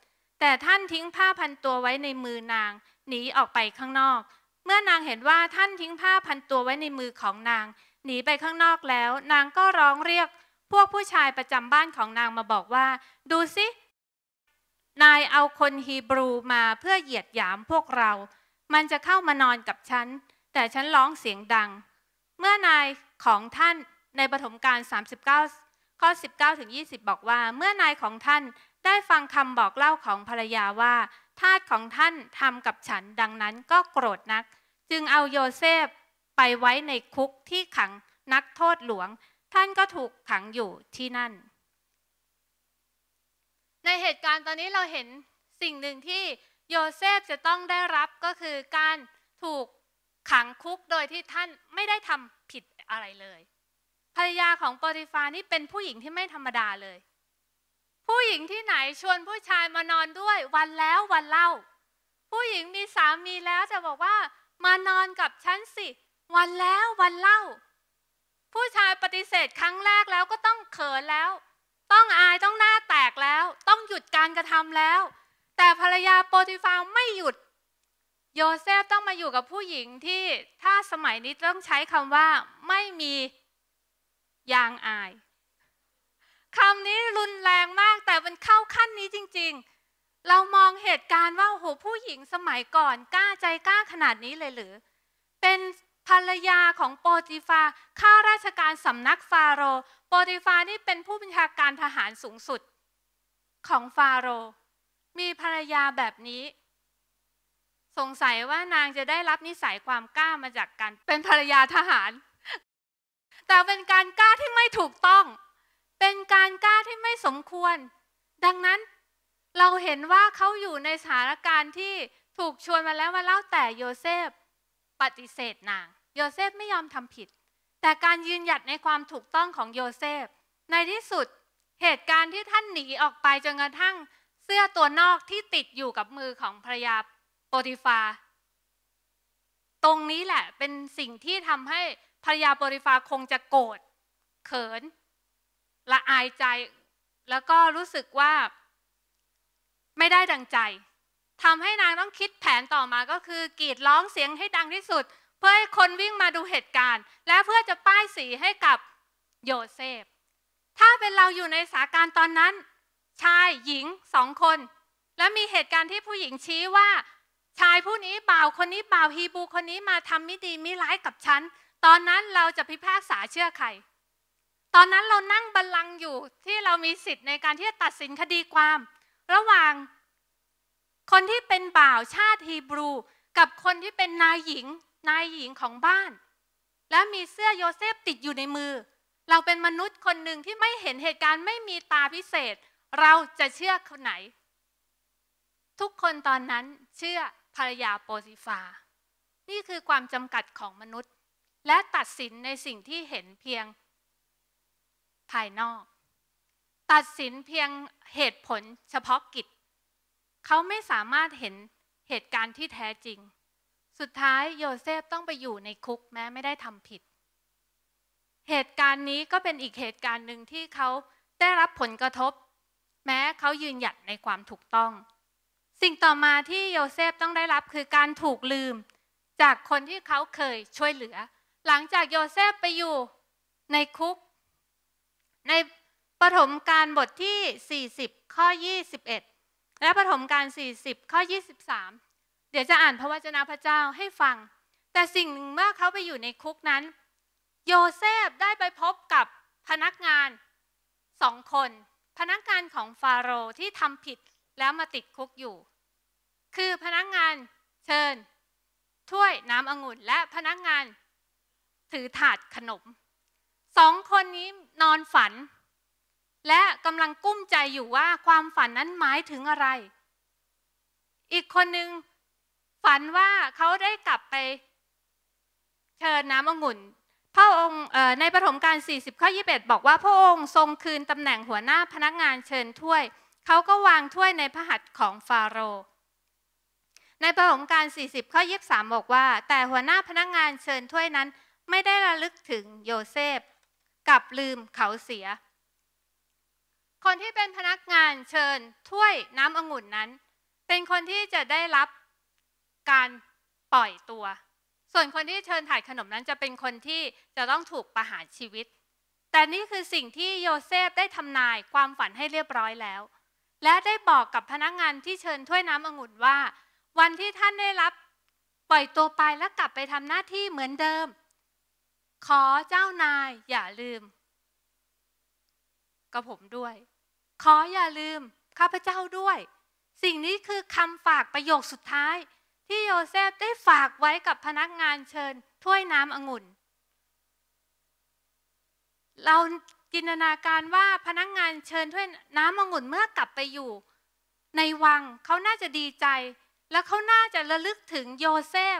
แต่ท่านทิ้งผ้าพันตัวไว้ในมือนาง หนีออกไปข้างนอก เมื่อนางเห็นว่าท่านทิ้งผ้าพันตัวไว้ในมือของนาง หนีไปข้างนอกแล้ว นางก็ร้องเรียก พวกผู้ชายประจำบ้านของนางมาบอกว่าดูสินายเอาคนฮีบรูมาเพื่อเหยียดหยามพวกเรา มันจะเข้ามานอนกับฉันแต่ฉันร้องเสียงดัง เมื่อนายของท่านในปฐมกาล39 ข้อ 19ถึง20 บอกว่า เมื่อนายของท่านได้ฟังคำบอกเล่าของภรรยาว่า ทาสของท่านทำกับฉันดังนั้นก็โกรธนัก จึงเอาโยเซฟไปไว้ในคุกที่ขังนักโทษหลวง ท่านก็ถูกขังอยู่ที่นั่น ในเหตุการณ์ตอนนี้เราเห็นสิ่งหนึ่งที่โยเซฟจะต้องได้รับก็คือการถูกขังคุกโดยที่ท่านไม่ได้ทำผิดอะไรเลย ภรรยาของปอติฟานี่เป็นผู้หญิงที่ไม่ธรรมดาเลยผู้หญิงที่ไหนชวนผู้ชายมานอนด้วยวันแล้ววันเล่า ผู้หญิงมีสามีแล้วจะบอกว่า มานอนกับฉันสิวันแล้ววันเล่า ผู้ชายปฏิเสธครั้งแรกแล้วก็ต้องเขินแล้ว ต้องอายต้องหน้าแตกแล้ว ต้องหยุดการกระทำแล้ว แต่ภรรยาโปรติฟาวไม่หยุด โยเซฟต้องมาอยู่กับผู้หญิงที่ถ้าสมัยนี้ต้องใช้คำว่าไม่มียางอายคำนี้รุนแรงมากแต่มันเข้าขั้นนี้จริงๆ เรามองเหตุการณ์ว่าโหผู้หญิงสมัยก่อนกล้าใจกล้าขนาดนี้เลยหรือ เป็นภรรยาของโปติฟาข้าราชการสำนักฟาโรโปติฟานี่เป็นผู้บัญชาการทหารสูงสุดของฟาโร มีภรรยาแบบนี้ สงสัยว่านางจะได้รับนิสัยความกล้ามาจากการเป็นภรรยาทหาร แต่เป็นการกล้าที่ไม่ถูกต้องเป็นการกล้าที่ไม่สมควร ดังนั้นเราเห็นว่าเขาอยู่ในสถานการณ์ที่ถูกชวนมาแล้วมาเล่าแต่โยเซฟปฏิเสธนาง โยเซฟไม่ยอมทำผิด แต่การยืนหยัดในความถูกต้องของโยเซฟ ในที่สุดเหตุการณ์ที่ท่านหนีออกไปจนกระทั่งเสื้อตัวนอกที่ติดอยู่กับมือของภรยาโปติฟา ตรงนี้แหละเป็นสิ่งที่ทำให้ภรยาโปติฟาคงจะโกรธเขินละอายใจแล้วก็รู้สึกว่า ไม่ได้ดังใจทำให้นางต้องคิดแผนต่อมาก็คือกรีดร้องเสียงให้ดังที่สุด เพื่อให้คนวิ่งมาดูเหตุการณ์ และเพื่อจะป้ายสีให้กับโยเซฟถ้าเป็นเราอยู่ในสถานการณ์ตอนนั้น ชายหญิงสองคน และมีเหตุการณ์ที่ผู้หญิงชี้ว่า ชายผู้นี้บ่าวคนนี้บ่าวฮีบูคนนี้มาทำไม่ดีไม่ร้ายกับฉันตอนนั้นเราจะพิพากษาเชื่อใครตอนนั้นเรานั่งบัลลังก์อยู่ที่เรามีสิทธิ์ในการที่จะตัดสินคดีความ ระหว่างคนที่เป็นบ่าวชาติฮีบรู กับคนที่เป็นนายหญิงนายหญิงของบ้าน และมีเสื้อโยเซฟติดอยู่ในมือ เราเป็นมนุษย์คนหนึ่งที่ไม่เห็นเหตุการณ์ไม่มีตาพิเศษ เราจะเชื่อคนไหน ทุกคนตอนนั้นเชื่อภรรยาโปซิฟา นี่คือความจำกัดของมนุษย์และตัดสินในสิ่งที่เห็นเพียงภายนอก ตัดสินเพียงเหตุผลเฉพาะกิจเขาไม่สามารถเห็นเหตุการณ์ที่แท้จริง สุดท้ายโยเซฟต้องไปอยู่ในคุกแม้ไม่ได้ทำผิด เหตุการณ์นี้ก็เป็นอีกเหตุการณ์หนึ่งที่เขาได้รับผลกระทบ แม้เขายืนหยัดในความถูกต้อง สิ่งต่อมาที่โยเซฟต้องได้รับคือการถูกลืมจากคนที่เขาเคยช่วยเหลือ หลังจากโยเซฟไปอยู่ในคุกในปฐมการบทที่40ข้อ21 และปฐมการ40 ข้อ23เดี๋ยวจะอ่านพระวจนะพระเจ้าให้ฟัง แต่สิ่งหนึ่งเมื่อเขาไปอยู่ในคุกนั้น โยเซฟได้ไปพบกับพนักงานสองคน พนักงานของฟาโรห์ที่ทำผิดแล้วมาติดคุกอยู่ คือพนักงานเชิญ ถ้วยน้ำองุ่นและพนักงาน ถือถาดขนมสองคนนี้นอนฝัน และกำลังกุ้มใจอยู่ว่าความฝันนั้นหมายถึงอะไร อีกคนหนึ่งฝันว่าเขาได้กลับไป เชิญน้ำองุ่น พระองค์ในปฐมกาล40ข้อ21 บอกว่าพระองค์ทรงคืนตำแหน่งหัวหน้าพนักงานเชิญถ้วย เขาก็วางถ้วยในพระหัตถ์ของฟาโรห์ในปฐมกาล40ข้อ23บอกว่า แต่หัวหน้าพนักงานเชิญถ้วยนั้นไม่ได้ระลึกถึงโยเซฟกับลืมเขาเสีย คนที่เป็นพนักงานเชิญถ้วยน้ำองุ่นนั้น เป็นคนที่จะได้รับการปล่อยตัว ส่วนคนที่เชิญถ่ายขนมนั้นจะเป็นคนที่จะต้องถูกประหารชีวิต แต่นี่คือสิ่งที่โยเซฟได้ทำนายความฝันให้เรียบร้อยแล้ว และได้บอกกับพนักงานที่เชิญถ้วยน้ำองุ่นว่า วันที่ท่านได้รับปล่อยตัวไปและกลับไปทำหน้าที่เหมือนเดิมขอเจ้านายอย่าลืมกับผมด้วย ขออย่าลืม ข้าพเจ้าด้วย สิ่งนี้คือคำฝากประโยคสุดท้าย ที่โยเซฟได้ฝากไว้กับพนักงานเชิญถ้วยน้ำองุ่น เราจินตนาการว่าพนักงานเชิญถ้วยน้ำองุ่นเมื่อกลับไปอยู่ ในวังเขาน่าจะดีใจ และเขาน่าจะระลึกถึงโยเซฟ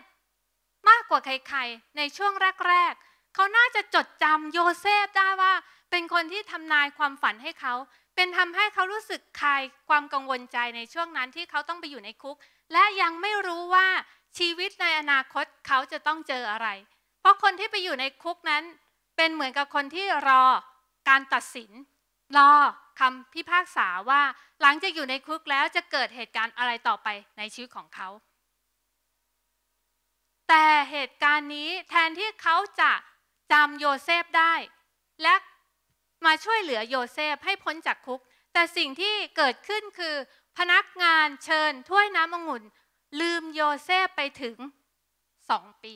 มากกว่าใครๆ ในช่วงแรกๆเขาน่าจะจดจำโยเซฟได้ว่า เป็นคนที่ทำนายความฝันให้เขา เป็นทำให้เขารู้สึกคลายความกังวลใจในช่วงนั้นที่เขาต้องไปอยู่ในคุก และยังไม่รู้ว่าชีวิตในอนาคตเขาจะต้องเจออะไร เพราะคนที่ไปอยู่ในคุกนั้น เป็นเหมือนกับคนที่รอการตัดสิน รอคำพิพากษาว่าหลังจากอยู่ในคุกแล้วจะเกิดเหตุการณ์อะไรต่อไปในชีวิตของเขา แต่เหตุการณ์นี้แทนที่เขาจะจำโยเซฟได้และมาช่วยเหลือโยเซฟให้พ้นจากคุก แต่สิ่งที่เกิดขึ้นคือพนักงานเชิญถ้วยน้ำองุ่นลืมโยเซฟไปถึงสองปี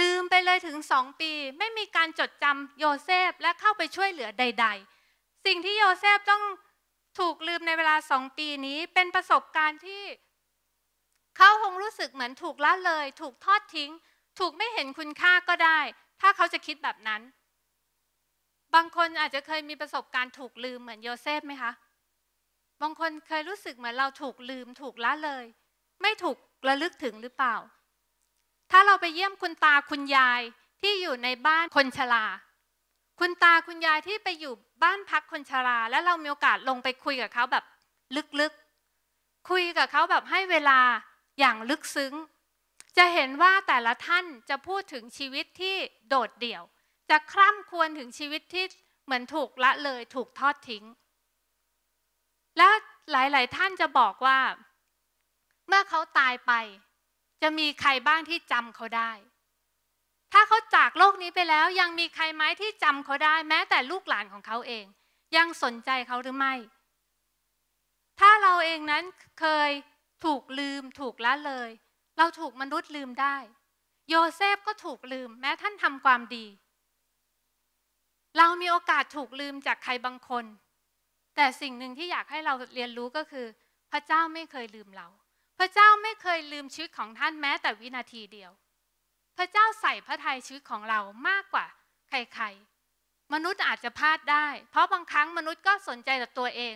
ลืมไปเลยถึงสองปีไม่มีการจดจำโยเซฟและเข้าไปช่วยเหลือใดๆสิ่งที่โยเซฟต้องถูกลืมในเวลาสองปีนี้เป็นประสบการณ์ที่ เขาคงรู้สึกเหมือนถูกละเลย ถูกทอดทิ้งถูกไม่เห็นคุณค่าก็ได้ถ้าเขาจะคิดแบบนั้น บางคนอาจจะเคยมีประสบการณ์ถูกลืมเหมือนโยเซฟไหมคะ บางคนเคยรู้สึกเหมือนเราถูกลืมถูกละเลย ไม่ถูกระลึกถึงหรือเปล่า ถ้าเราไปเยี่ยมคุณตาคุณยายที่อยู่ในบ้านคนชรา คุณตาคุณยายที่ไปอยู่บ้านพักคนชรา แล้วเรามีโอกาสลงไปคุยกับเขาแบบลึกๆ คุยกับเขาแบบให้เวลาอย่างลึกซึ้งจะเห็นว่าแต่ละท่านจะพูดถึงชีวิตที่โดดเดี่ยว จะคร่ำควรวญถึงชีวิตที่เหมือนถูกละเลยถูกทอดทิ้ง และหลาย ๆ ท่านจะบอกว่า เมื่อเขาตายไป จะมีใครบ้างที่จำเขาได้ ถ้าเขาจากโลกนี้ไปแล้วยังมีใครไหมที่จำเขาได้แม้แต่ลูกหลานของเขาเอง ยังสนใจเขาหรือไม่ ถ้าเราเองนั้นเคยถูกลืมถูกละเลยเราถูกมนุษย์ลืมได้ โยเซฟก็ถูกลืมแม้ท่านทำความดี เรามีโอกาสถูกลืมจากใครบางคน แต่สิ่งหนึ่งที่อยากให้เราเรียนรู้ก็คือ พระเจ้าไม่เคยลืมเรา พระเจ้าไม่เคยลืมชีวิตของท่านแม้แต่วินาทีเดียว พระเจ้าใส่พระทัยชีวิตของเรามากกว่าใครๆ มนุษย์อาจจะพลาดได้ เพราะบางครั้งมนุษย์ก็สนใจแต่ตัวเอง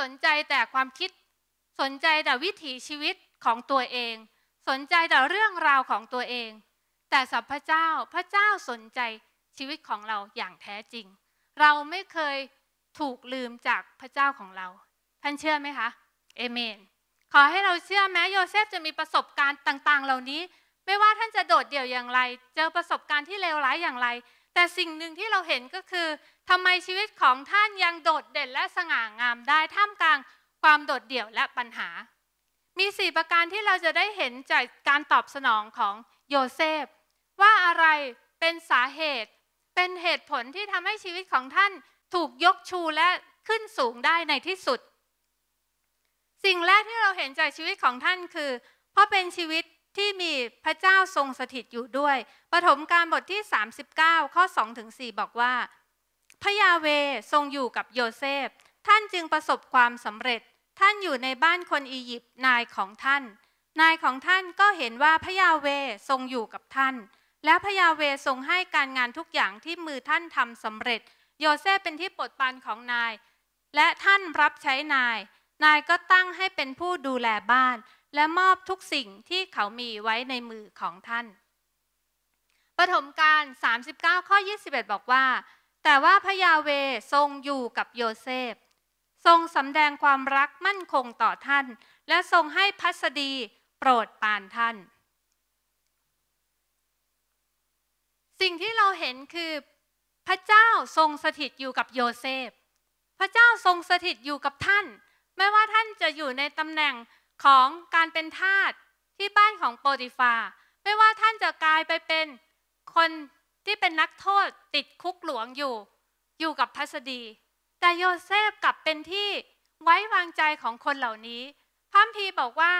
สนใจแต่ความคิด สนใจแต่วิถีชีวิตของตัวเองสนใจแต่เรื่องราวของตัวเอง แต่สัพพเจ้าพระเจ้าสนใจชีวิตของเราอย่างแท้จริง เราไม่เคยถูกลืมจากพระเจ้าของเราท่านเชื่อไหมคะเอเมนขอให้เราเชื่อแม้โยเซฟจะมีประสบการณ์ต่าง ๆ เหล่านี้ ไม่ว่าท่านจะโดดเดี่ยวอย่างไร เจอประสบการณ์ที่เลวร้ายอย่างไร แต่สิ่งหนึ่งที่เราเห็นก็คือทำไมชีวิตของท่านยังโดดเด่นและสง่างามได้ท่ามกลางความโดดเดี่ยวและปัญหามีสี่ประการที่เราจะได้เห็นจากการตอบสนองของโยเซฟว่าอะไรเป็นสาเหตุเป็นเหตุผลที่ทำให้ชีวิตของท่านถูกยกชูและขึ้นสูงได้ในที่สุด สิ่งแรกที่เราเห็นจากชีวิตของท่านคือ เพราะเป็นชีวิตที่มีพระเจ้าทรงสถิตอยู่ด้วยปฐมกาลบทที่ 39 ข้อ2ถึง4บอกว่า พระยาเวทรงอยู่กับโยเซฟท่านจึงประสบความสำเร็จท่านอยู่ในบ้านคนอียิปต์นายของท่าน นายของท่านก็เห็นว่าพระยาเวทรงอยู่กับท่าน และพระยาเวทรงให้การงานทุกอย่างที่มือท่านทำสำเร็จ โยเซฟเป็นที่โปรดปรานของนาย และท่านรับใช้นาย นายก็ตั้งให้เป็นผู้ดูแลบ้าน และมอบทุกสิ่งที่เขามีไว้ในมือของท่านปฐมการ39ข้อ21 บอกว่า แต่ว่าพระยาเวทรงอยู่กับโยเซฟทรงสำแดงความรักมั่นคงต่อท่าน และทรงให้พัสดีโปรดปานท่าน สิ่งที่เราเห็นคือ พระเจ้าทรงสถิตอยู่กับโยเซฟ พระเจ้าทรงสถิตอยู่กับท่าน ไม่ว่าท่านจะอยู่ในตำแหน่งของการเป็นทาส ที่บ้านของโปรติฟา ไม่ว่าท่านจะกลายไปเป็นคนที่เป็นนักโทษติดคุกหลวงอยู่อยู่กับพัสดีแต่โยเซฟกลับเป็นที่ไว้วางใจของคนเหล่านี้พระพีบอกว่า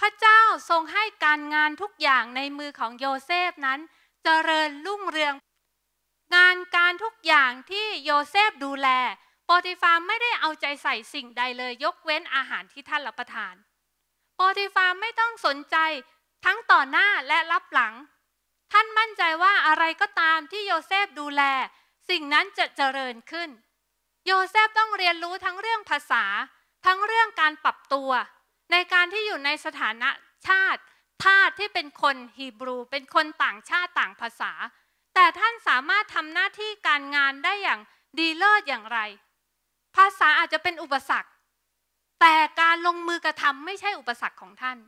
พระเจ้าทรงให้การงานทุกอย่างในมือของโยเซฟนั้นจเจริญรุ่งเรือง งานการทุกอย่างที่โยเซฟดูแล โปติฟาไม่ได้เอาใจใส่สิ่งใดเลยยกเว้นอาหารที่ท่านรับประทาน โปติฟาไม่ต้องสนใจทั้งต่อหน้าและรับหลัง ท่านมั่นใจว่าอะไรก็ตามที่โยเซฟดูแล สิ่งนั้นจะเจริญขึ้นโยเซฟต้องเรียนรู้ทั้งเรื่องภาษาทั้งเรื่องการปรับตัว ในการที่อยู่ในสถานะชาติทาสที่เป็นคนฮีบรู เป็นคนต่างชาติต่างภาษา แต่ท่านสามารถทำหน้าที่การงานได้อย่างดีเลิศอย่างไร ภาษาอาจจะเป็นอุปสรรค แต่การลงมือกระทำไม่ใช่อุปสรรคของท่าน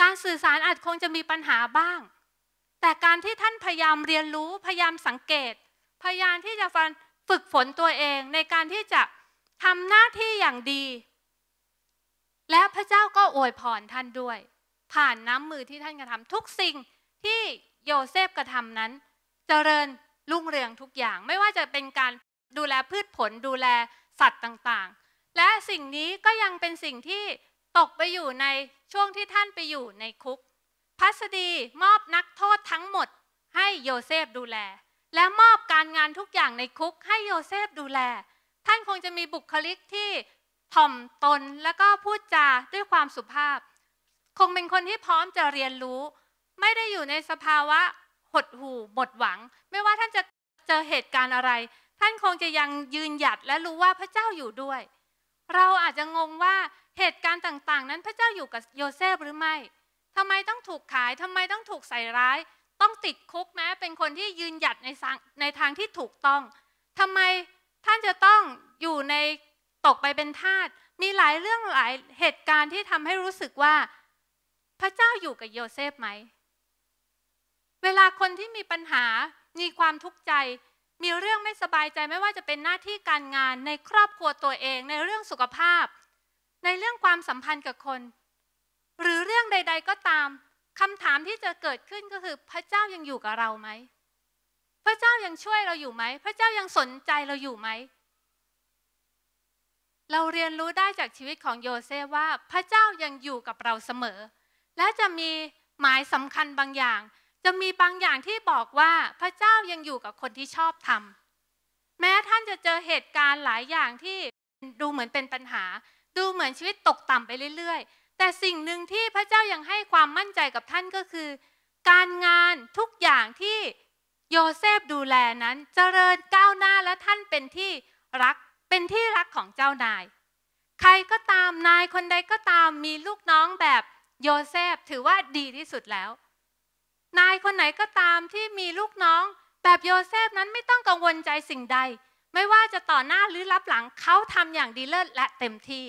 การสื่อสารอาจคงจะมีปัญหาบ้าง แต่การที่ท่านพยายามเรียนรู้พยายามสังเกต พยายามที่จะฟังฝึกฝนตัวเองในการที่จะทำหน้าที่อย่างดี และพระเจ้าก็อวยพรท่านด้วย ผ่านน้ำมือที่ท่านกระทำทุกสิ่งที่โยเซฟกระทำนั้น เจริญรุ่งเรืองทุกอย่างไม่ว่าจะเป็นการดูแลพืชผลดูแลสัตว์ต่างๆ และสิ่งนี้ก็ยังเป็นสิ่งที่ตกไปอยู่ในช่วงที่ท่านไปอยู่ในคุกพัสดีมอบนักโทษทั้งหมดให้โยเซฟดูแลและมอบการงานทุกอย่างในคุกให้โยเซฟดูแล ท่านคงจะมีบุคลิกที่ถ่อมตนและก็พูดจาด้วยความสุภาพ คงเป็นคนที่พร้อมจะเรียนรู้ ไม่ได้อยู่ในสภาวะหดหู่หมดหวัง ไม่ว่าท่านจะเจอเหตุการณ์อะไร ท่านคงจะยังยืนหยัดและรู้ว่าพระเจ้าอยู่ด้วย เราอาจจะงงว่าเหตุการณ์ต่างๆ นั้นพระเจ้าอยู่กับโยเซฟหรือไม่ทำไมต้องถูกขายทำไมต้องถูกใส่ร้ายต้องติดคุกแม้เป็นคนที่ยืนหยัดในทางในทางที่ถูกต้อง ทำไมท่านจะต้องอยู่ในตกไปเป็นทาส มีหลายเรื่องหลายเหตุการณ์ที่ทำให้รู้สึกว่าพระเจ้าอยู่กับโยเซฟไหม เวลาคนที่มีปัญหา มีความทุกข์ใจ มีเรื่องไม่สบายใจไม่ว่าจะเป็นหน้าที่การงาน ในครอบครัวตัวเอง ในเรื่องสุขภาพ ในเรื่องความสัมพันธ์กับคน หรือเรื่องใด ๆก็ตามคำถามที่จะเกิดขึ้นก็คือพระเจ้ายังอยู่กับเราไหม พระเจ้ายังช่วยเราอยู่ไหม พระเจ้ายังสนใจเราอยู่ไหม เราเรียนรู้ได้จากชีวิตของโยเซฟว่า พระเจ้ายังอยู่กับเราเสมอ และจะมีหมายสำคัญบางอย่าง จะมีบางอย่างที่บอกว่าพระเจ้ายังอยู่กับคนที่ชอบทำแม้ท่านจะเจอเหตุการณ์หลายอย่างที่ ดูเหมือนเป็นปัญหา ดูเหมือนชีวิตตกต่ำไปเรื่อยแต่สิ่งหนึ่งที่พระเจ้ายังให้ความมั่นใจกับท่านก็คือ การงานทุกอย่างที่โยเซฟดูแลนั้นเจริญก้าวหน้าและท่านเป็นที่รักเป็นที่รักของเจ้านายใครก็ตามนายคนใดก็ตามมีลูกน้องแบบโยเซฟถือว่าดีที่สุดแล้ว นายคนไหนก็ตามที่มีลูกน้องแบบโยเซฟนั้นไม่ต้องกังวลใจสิ่งใด ไม่ว่าจะต่อหน้าหรือรับหลังเขาทำอย่างดีเลิศและเต็มที่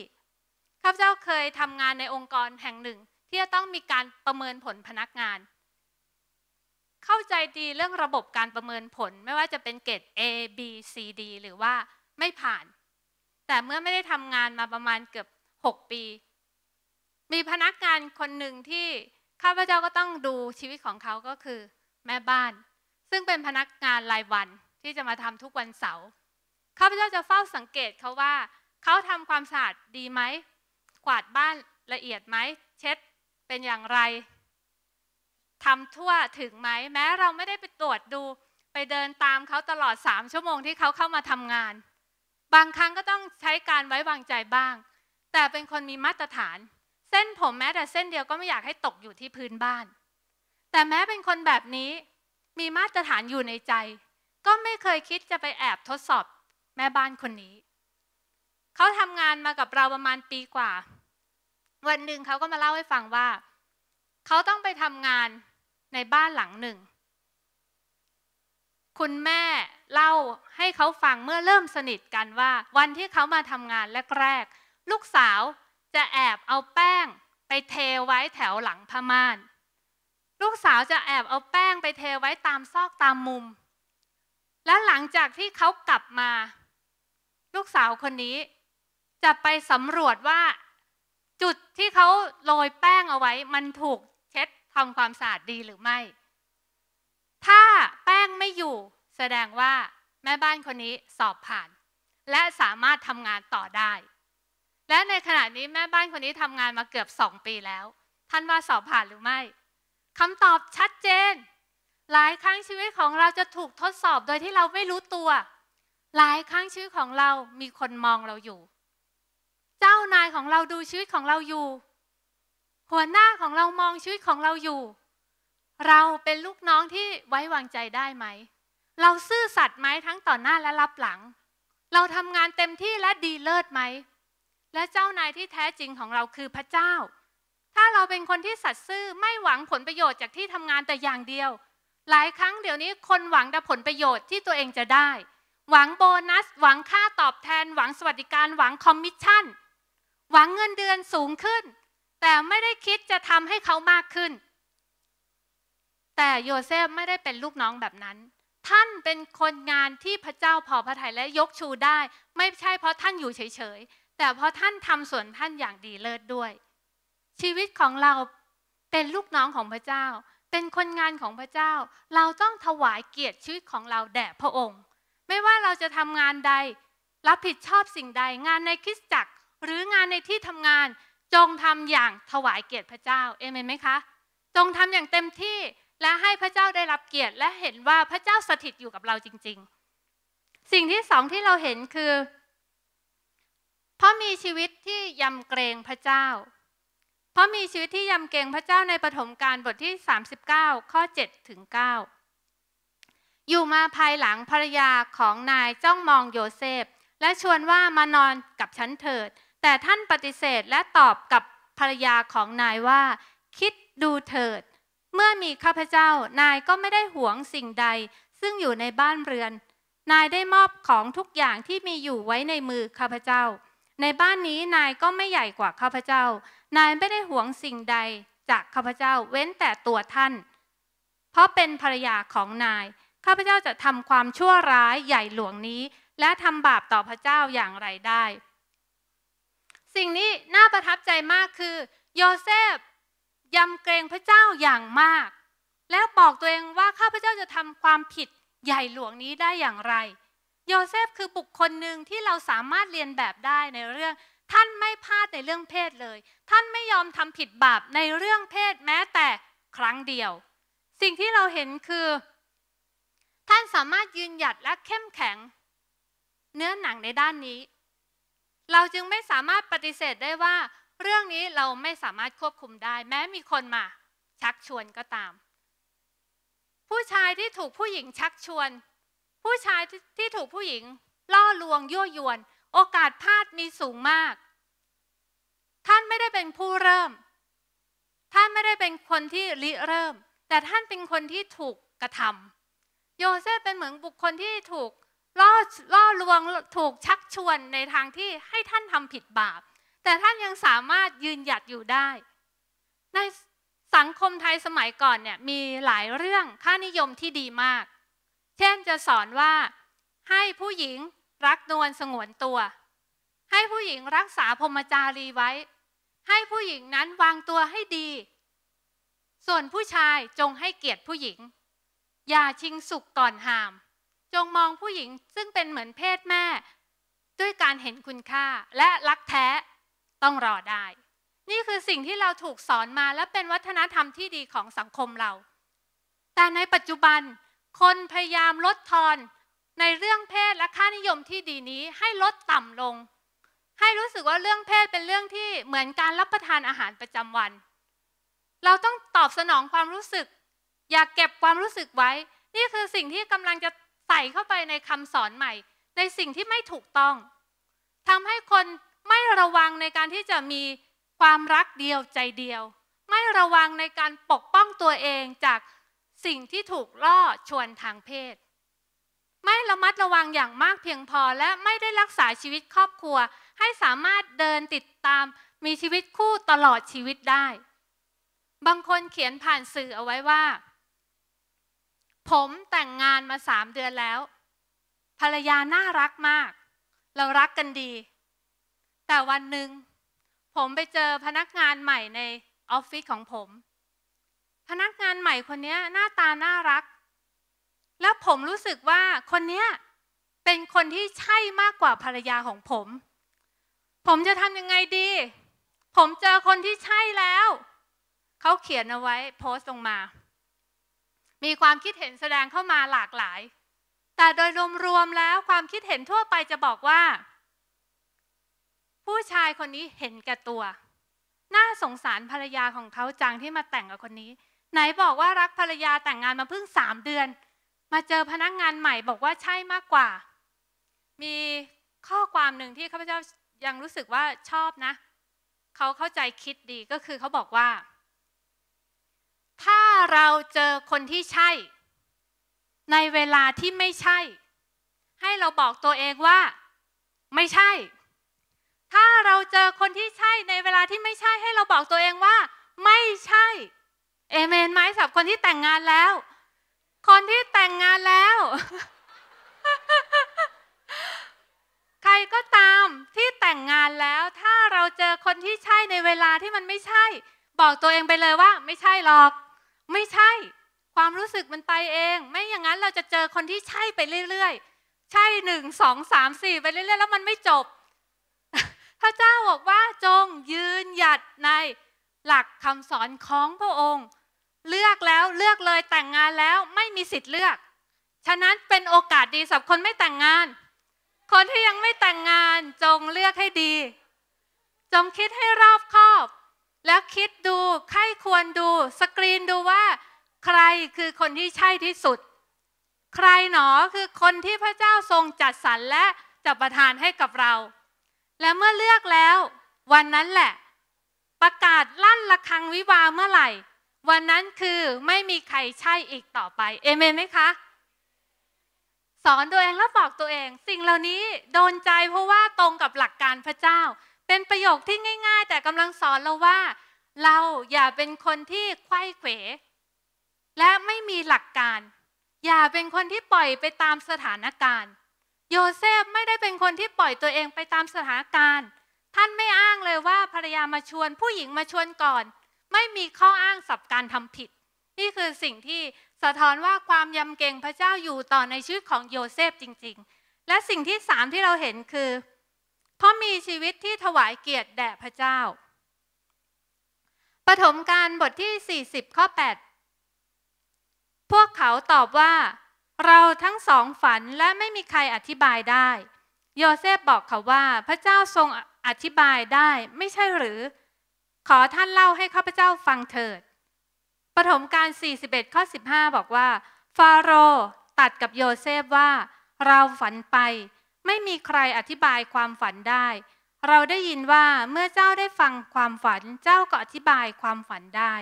ข้าพเจ้าเคยทำงานในองค์กรแห่งหนึ่งที่จะต้องมีการประเมินผลพนักงาน เข้าใจดีเรื่องระบบการประเมินผล ไม่ว่าจะเป็นเกรด A B C D หรือว่าไม่ผ่าน แต่เมื่อไม่ได้ทำงานมาประมาณเกือบ 6 ปี มีพนักงานคนหนึ่งที่ข้าพเจ้าก็ต้องดูชีวิตของเขาก็คือ แม่บ้าน ซึ่งเป็นพนักงานรายวันที่จะมาทำทุกวันเสาร์ ข้าพเจ้าจะเฝ้าสังเกตเขาว่า เขาทำความสะอาดดีไหมกวาดบ้านละเอียดไหมเช็ด เป็นอย่างไรทำทั่วถึงไหม แม้เราไม่ได้ไปตรวจดูไปเดินตามเขาตลอดสามชั่วโมงที่เขาเข้ามาทำงาน บางครั้งก็ต้องใช้การไว้วางใจบ้าง แต่เป็นคนมีมาตรฐาน เส้นผมแม้แต่เส้นเดียวก็ไม่อยากให้ตกอยู่ที่พื้นบ้าน แต่แม้เป็นคนแบบนี้มีมาตรฐานอยู่ในใจ ก็ไม่เคยคิดจะไปแอบทดสอบแม่บ้านคนนี้เขาทำงานมากับเราประมาณปีกว่า วันหนึ่งเขาก็มาเล่าให้ฟังว่า เขาต้องไปทำงานในบ้านหลังหนึ่ง คุณแม่เล่าให้เขาฟังเมื่อเริ่มสนิทกันว่า วันที่เขามาทำงานแรกๆ ลูกสาวจะแอบเอาแป้งไปเทไว้แถวหลังพม่าน ลูกสาวจะแอบเอาแป้งไปเทไว้ตามซอกตามมุม และหลังจากที่เขากลับมา ลูกสาวคนนี้จะไปสำรวจว่า จุดที่เขาโรยแป้งเอาไว้ มันถูกเช็ดทำความสะอาดดีหรือไม่ ถ้าแป้งไม่อยู่ แสดงว่า แม่บ้านคนนี้สอบผ่าน และสามารถทำงานต่อได้ และในขณะนี้แม่บ้านคนนี้ทำงานมาเกือบสองปีแล้ว ท่านว่าสอบผ่านหรือไม่คำตอบชัดเจน หลายครั้งชีวิตของเราจะถูกทดสอบโดยที่เราไม่รู้ตัว หลายครั้งชีวิตของเรามีคนมองเราอยู่เจ้านายของเราดูชีวิตของเราอยู่ หัวหน้าของเรามองชีวิตของเราอยู่ เราเป็นลูกน้องที่ไว้วางใจได้ไหม เราซื่อสัตย์ไหมทั้งต่อหน้าและรับหลัง เราทำงานเต็มที่และดีเลิศไหม และเจ้านายที่แท้จริงของเราคือพระเจ้า ถ้าเราเป็นคนที่สัตย์ซื่อไม่หวังผลประโยชน์จากที่ทำงานแต่อย่างเดียว หลายครั้งเดี๋ยวนี้คนหวังแต่ผลประโยชน์ที่ตัวเองจะได้ หวังโบนัส หวังค่าตอบแทน หวังสวัสดิการ หวังคอมมิชชั่นหวังเงินเดือนสูงขึ้น แต่ไม่ได้คิดจะทำให้เขามากขึ้น แต่โยเซฟไม่ได้เป็นลูกน้องแบบนั้น ท่านเป็นคนงานที่พระเจ้าพอพระทัยและยกชูได้ ไม่ใช่เพราะท่านอยู่เฉยๆแต่เพราะท่านทำส่วนท่านอย่างดีเลิศด้วย ชีวิตของเราเป็นลูกน้องของพระเจ้า เป็นคนงานของพระเจ้า เราต้องถวายเกียรติชีวิตของเราแด่พระองค์ ไม่ว่าเราจะทำงานใดรับผิดชอบสิ่งใดงานในคริสตจักรหรืองานในที่ทำงานจงทำอย่างถวายเกียรติพระเจ้าเอเมนไหมคะจงทำอย่างเต็มที่และให้พระเจ้าได้รับเกียรติและเห็นว่าพระเจ้าสถิตอยู่กับเราจริง ๆ สิ่งที่สองที่เราเห็นคือเพราะมีชีวิตที่ยำเกรงพระเจ้าเพราะมีชีวิตที่ยำเกรงพระเจ้าในปฐมกาลบทที่ 39 ข้อ7ถึง9อยู่มาภายหลังภรรยาของนายจ้องมองโยเซฟและชวนว่ามานอนกับฉันเถิดแต่ท่านปฏิเสธและตอบกับภรรยาของนายว่า คิดดูเถิดเมื่อมีข้าพเจ้า นายก็ไม่ได้หวงสิ่งใดซึ่งอยู่ในบ้านเรือน นายได้มอบของทุกอย่างที่มีอยู่ไว้ในมือข้าพเจ้า ในบ้านนี้นายก็ไม่ใหญ่กว่าข้าพเจ้า นายไม่ได้หวงสิ่งใดจากข้าพเจ้าเว้นแต่ตัวท่าน เพราะเป็นภรรยาของนาย ข้าพเจ้าจะทำความชั่วร้ายใหญ่หลวงนี้ และทำบาปต่อพระเจ้าอย่างไรได้สิ่งนี้น่าประทับใจมากคือ โยเซฟยำเกรงพระเจ้าอย่างมาก แล้วบอกตัวเองว่าข้าพเจ้าจะทำความผิดใหญ่หลวงนี้ได้อย่างไร โยเซฟคือบุคคลหนึ่งที่เราสามารถเรียนแบบได้ในเรื่อง ท่านไม่พลาดในเรื่องเพศเลย ท่านไม่ยอมทำผิดบาปในเรื่องเพศแม้แต่ครั้งเดียว สิ่งที่เราเห็นคือ ท่านสามารถยืนหยัดและเข้มแข็ง เนื้อหนังในด้านนี้เราจึงไม่สามารถปฏิเสธได้ว่า เรื่องนี้เราไม่สามารถควบคุมได้ แม้มีคนมาชักชวนก็ตาม ผู้ชายที่ถูกผู้หญิงชักชวน ผู้ชายที่ถูกผู้หญิง ล่อลวง ยั่วยวน โอกาสพลาดมีสูงมาก ท่านไม่ได้เป็นผู้เริ่ม ท่านไม่ได้เป็นคนที่ริเริ่ม แต่ท่านเป็นคนที่ถูกกระทำโยเซฟเป็นเหมือนบุคคลที่ถูกล่อล่อลวงถูกชักชวนในทางที่ให้ท่านทำผิดบาป แต่ท่านยังสามารถยืนหยัดอยู่ได้ ในสังคมไทยสมัยก่อนเนี่ยมีหลายเรื่องค่านิยมที่ดีมาก เช่นจะสอนว่า ให้ผู้หญิงรักนวลสงวนตัว ให้ผู้หญิงรักษาพรมจารีไว้ ให้ผู้หญิงนั้นวางตัวให้ดี ส่วนผู้ชายจงให้เกียรติผู้หญิง อย่าชิงสุขก่อนหามจงมองผู้หญิงซึ่งเป็นเหมือนเพศแม่ด้วยการเห็นคุณค่าและรักแท้ต้องรอได้ นี่คือสิ่งที่เราถูกสอนมาและเป็นวัฒนธรรมที่ดีของสังคมเรา แต่ในปัจจุบัน คนพยายามลดทอน ในเรื่องเพศและค่านิยมที่ดีนี้ให้ลดต่ำลง ให้รู้สึกว่าเรื่องเพศเป็นเรื่องที่เหมือนการรับประทานอาหารประจำวัน เราต้องตอบสนองความรู้สึก อย่ากเก็บความรู้สึกไว้ นี่คือสิ่งที่กำลังจะใส่เข้าไปในคำสอนใหม่ ในสิ่งที่ไม่ถูกต้องทำให้คนไม่ระวังในการที่จะมีความรักเดียวใจเดียว ไม่ระวังในการปกป้องตัวเองจากสิ่งที่ถูกล่อชวนทางเพศ ไม่ระมัดระวังอย่างมากเพียงพอและไม่ได้รักษาชีวิตครอบครัว ให้สามารถเดินติดตามมีชีวิตคู่ตลอดชีวิตได้ บางคนเขียนผ่านสื่อเอาไว้ว่าผมแต่งงานมาสามเดือนแล้วภรรยาน่ารักมาก เรารักกันดี แต่วันหนึ่งผมไปเจอพนักงานใหม่ในออฟฟิศของผม พนักงานใหม่คนนี้หน้าตาน่ารัก แล้วผมรู้สึกว่าคนนี้เป็นคนที่ใช่มากกว่าภรรยาของผม ผมจะทำยังไงดี ผมเจอคนที่ใช่แล้ว เขาเขียนเอาไว้โพสต์ลงมามีความคิดเห็นแสดงเข้ามาหลากหลาย แต่โดยรวมๆแล้วความคิดเห็นทั่วไปจะบอกว่า ผู้ชายคนนี้เห็นแก่ตัว น่าสงสารภรรยาของเขาจังที่มาแต่งกับคนนี้ ไหนบอกว่ารักภรรยาแต่งงานมาเพิ่งสามเดือน มาเจอพนักงงานใหม่บอกว่าใช่มากกว่า มีข้อความหนึ่งที่ข้าพเจ้ายังรู้สึกว่าชอบนะ เขาเข้าใจคิดดีก็คือเขาบอกว่าถ้าเราเจอคนที่ใช่ ในเวลาที่ไม่ใช่ ให้เราบอกตัวเองว่า ไม่ใช่ ถ้าเราเจอคนที่ใช่ในเวลาที่ไม่ใช่ ให้เราบอกตัวเองว่า ไม่ใช่เอเมนไหมสำหรับคนที่แต่งงานแล้ว คนที่แต่งงานแล้ว ใครก็ตามที่แต่งงานแล้ว ถ้าเราเจอคนที่ใช่ในเวลาที่มันไม่ใช่บอกตัวเองไปเลยว่า ไม่ใช่หรอก ไม่ใช่ความรู้สึกมันไปเอง ไม่อย่างนั้นเราจะเจอคนที่ใช่ไปเรื่อยๆ ใช่หนึ่งสองสามสี่ไปเรื่อย ๆ แล้วมันไม่จบพระเจ้าบอกว่าจงยืนหยัดในหลักคำสอนของพระองค์ เลือกแล้วเลือกเลยแต่งงานแล้วไม่มีสิทธิ์เลือก ฉะนั้นเป็นโอกาสดีสำหรับคนไม่แต่งงาน คนที่ยังไม่แต่งงานจงเลือกให้ดี จงคิดให้รอบคอบแล้วคิดดู ใครควรดูสกรีนดูว่าใครคือคนที่ใช่ที่สุด ใครหนอคือคนที่พระเจ้าทรงจัดสรรและจับประทานให้กับเรา และเมื่อเลือกแล้ววันนั้นแหละ ประกาศลั่นระฆังวิวาเมื่อไหร่ วันนั้นคือไม่มีใครใช่อีกต่อไปเอเมนไหมคะสอนตัวเองแล้วบอกตัวเอง สิ่งเหล่านี้โดนใจเพราะว่าตรงกับหลักการพระเจ้าเป็นประโยคที่ง่ายๆ แต่กำลังสอนเราว่า เราอย่าเป็นคนที่ไขว้เขวและไม่มีหลักการ อย่าเป็นคนที่ปล่อยไปตามสถานการณ์ โยเซฟไม่ได้เป็นคนที่ปล่อยตัวเองไปตามสถานการณ์ ท่านไม่อ้างเลยว่าภรรยามาชวนผู้หญิงมาชวนก่อน ไม่มีข้ออ้างสับการทำผิด นี่คือสิ่งที่สะท้อนว่าความยำเกรงพระเจ้าอยู่ต่อในชีวิตของโยเซฟจริง ๆ และสิ่งที่สามที่เราเห็นคือราะมีชีวิตที่ถวายเกียรติแด่พระเจ้าปฐมการบทที่40ข้อ8พวกเขาตอบว่า เราทั้งสองฝันและไม่มีใครอธิบายได้ โยเซฟบอกเขาว่าพระเจ้าทรงอธิบายได้ ไม่ใช่หรือ ขอท่านเล่าให้ข้าพเจ้าฟังเถิดปฐมการ41ข้อ15 บอกว่า ฟาโรตัดกับโยเซฟว่า เราฝันไปไม่มีใครอธิบายความฝันได้ เราได้ยินว่าเมื่อเจ้าได้ฟังความฝันเจ้าก็อธิบายความฝันได้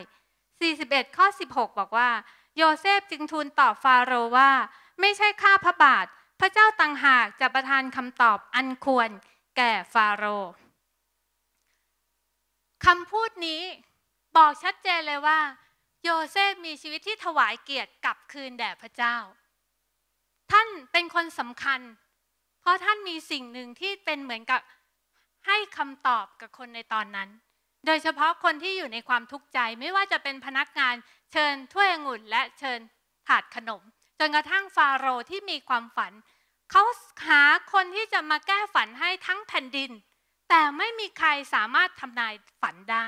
41 ข้อ 16 บอกว่า โยเซฟจึงทูลตอบฟาโรว่า ไม่ใช่ข้าพระบาทพระเจ้าตังหากจะประทานคำตอบอันควร แก่ฟาโรคำพูดนี้บอกชัดเจนเลยว่า โยเซฟมีชีวิตที่ถวายเกียรติกลับคืนแด่พระเจ้า ท่านเป็นคนสำคัญเพราะท่านมีสิ่งหนึ่งที่เป็นเหมือนกับให้คำตอบกับคนในตอนนั้น โดยเฉพาะคนที่อยู่ในความทุกข์ใจไม่ว่าจะเป็นพนักงานเชิญถ้วยองุ่นและเชิญถาดขนมจนกระทั่งฟาโรห์ที่มีความฝัน เขาหาคนที่จะมาแก้ฝันให้ทั้งแผ่นดิน แต่ไม่มีใครสามารถทำนายฝันได้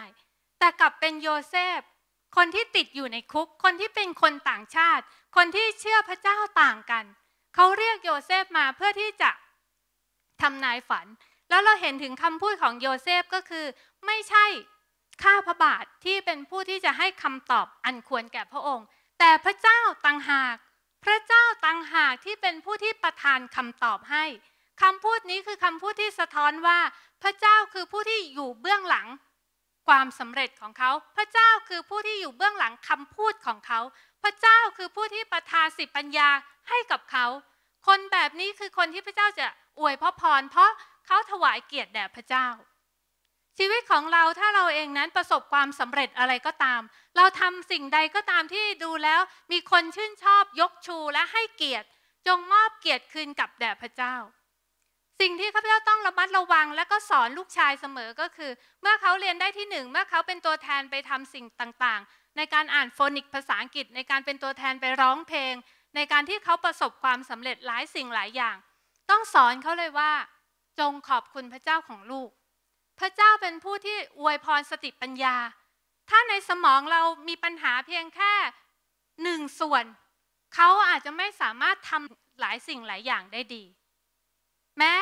แต่กลับเป็นโยเซฟ คนที่ติดอยู่ในคุกคนที่เป็นคนต่างชาติ คนที่เชื่อพระเจ้าต่างกัน เขาเรียกโยเซฟมาเพื่อที่จะทำนายฝัน แล้วเราเห็นถึงคำพูดของโยเซฟก็คือ ไม่ใช่ข้าพระบาทที่เป็นผู้ที่จะให้คำตอบอันควรแก่พระองค์ แต่พระเจ้าตังหาก พระเจ้าตังหากที่เป็นผู้ที่ประทานคำตอบให้ คำพูดนี้คือคำพูดที่สะท้อนว่าพระเจ้าคือผู้ที่อยู่เบื้องหลัง ความสำเร็จของเขา พระเจ้าคือผู้ที่อยู่เบื้องหลังคำพูดของเขา พระเจ้าคือผู้ที่ประทานสิปัญญาให้กับเขา คนแบบนี้คือคนที่พระเจ้าจะอวยพระพรเพราะเขาถวายเกียรติแด่พระเจ้า ชีวิตของเราถ้าเราเองนั้นประสบความสำเร็จอะไรก็ตาม เราทำสิ่งใดก็ตามที่ดูแล้ว มีคนชื่นชอบ ยกชูและให้เกียรติ จงมอบเกียรติคืนกับแด่พระเจ้า สิ่งที่ข้าพเจ้าต้องระมัดระวัง และก็สอนลูกชายเสมอก็คือ เมื่อเขาเรียนได้ที่หนึ่งเมื่อเขาเป็นตัวแทนไปทำสิ่งต่าง ๆ ในการอ่านโฟนิกภาษาอังกฤษในการเป็นตัวแทนไปร้องเพลง ในการที่เขาประสบความสำเร็จหลายสิ่งหลายอย่างต้องสอนเขาเลยว่าจงขอบคุณพระเจ้าของลูก พระเจ้าเป็นผู้ที่อวยพรสติปัญญา ถ้าในสมองเรามีปัญหาเพียงแค่หนึ่งส่วน เขาอาจจะไม่สามารถทำหลายสิ่งหลายอย่างได้ดี แม้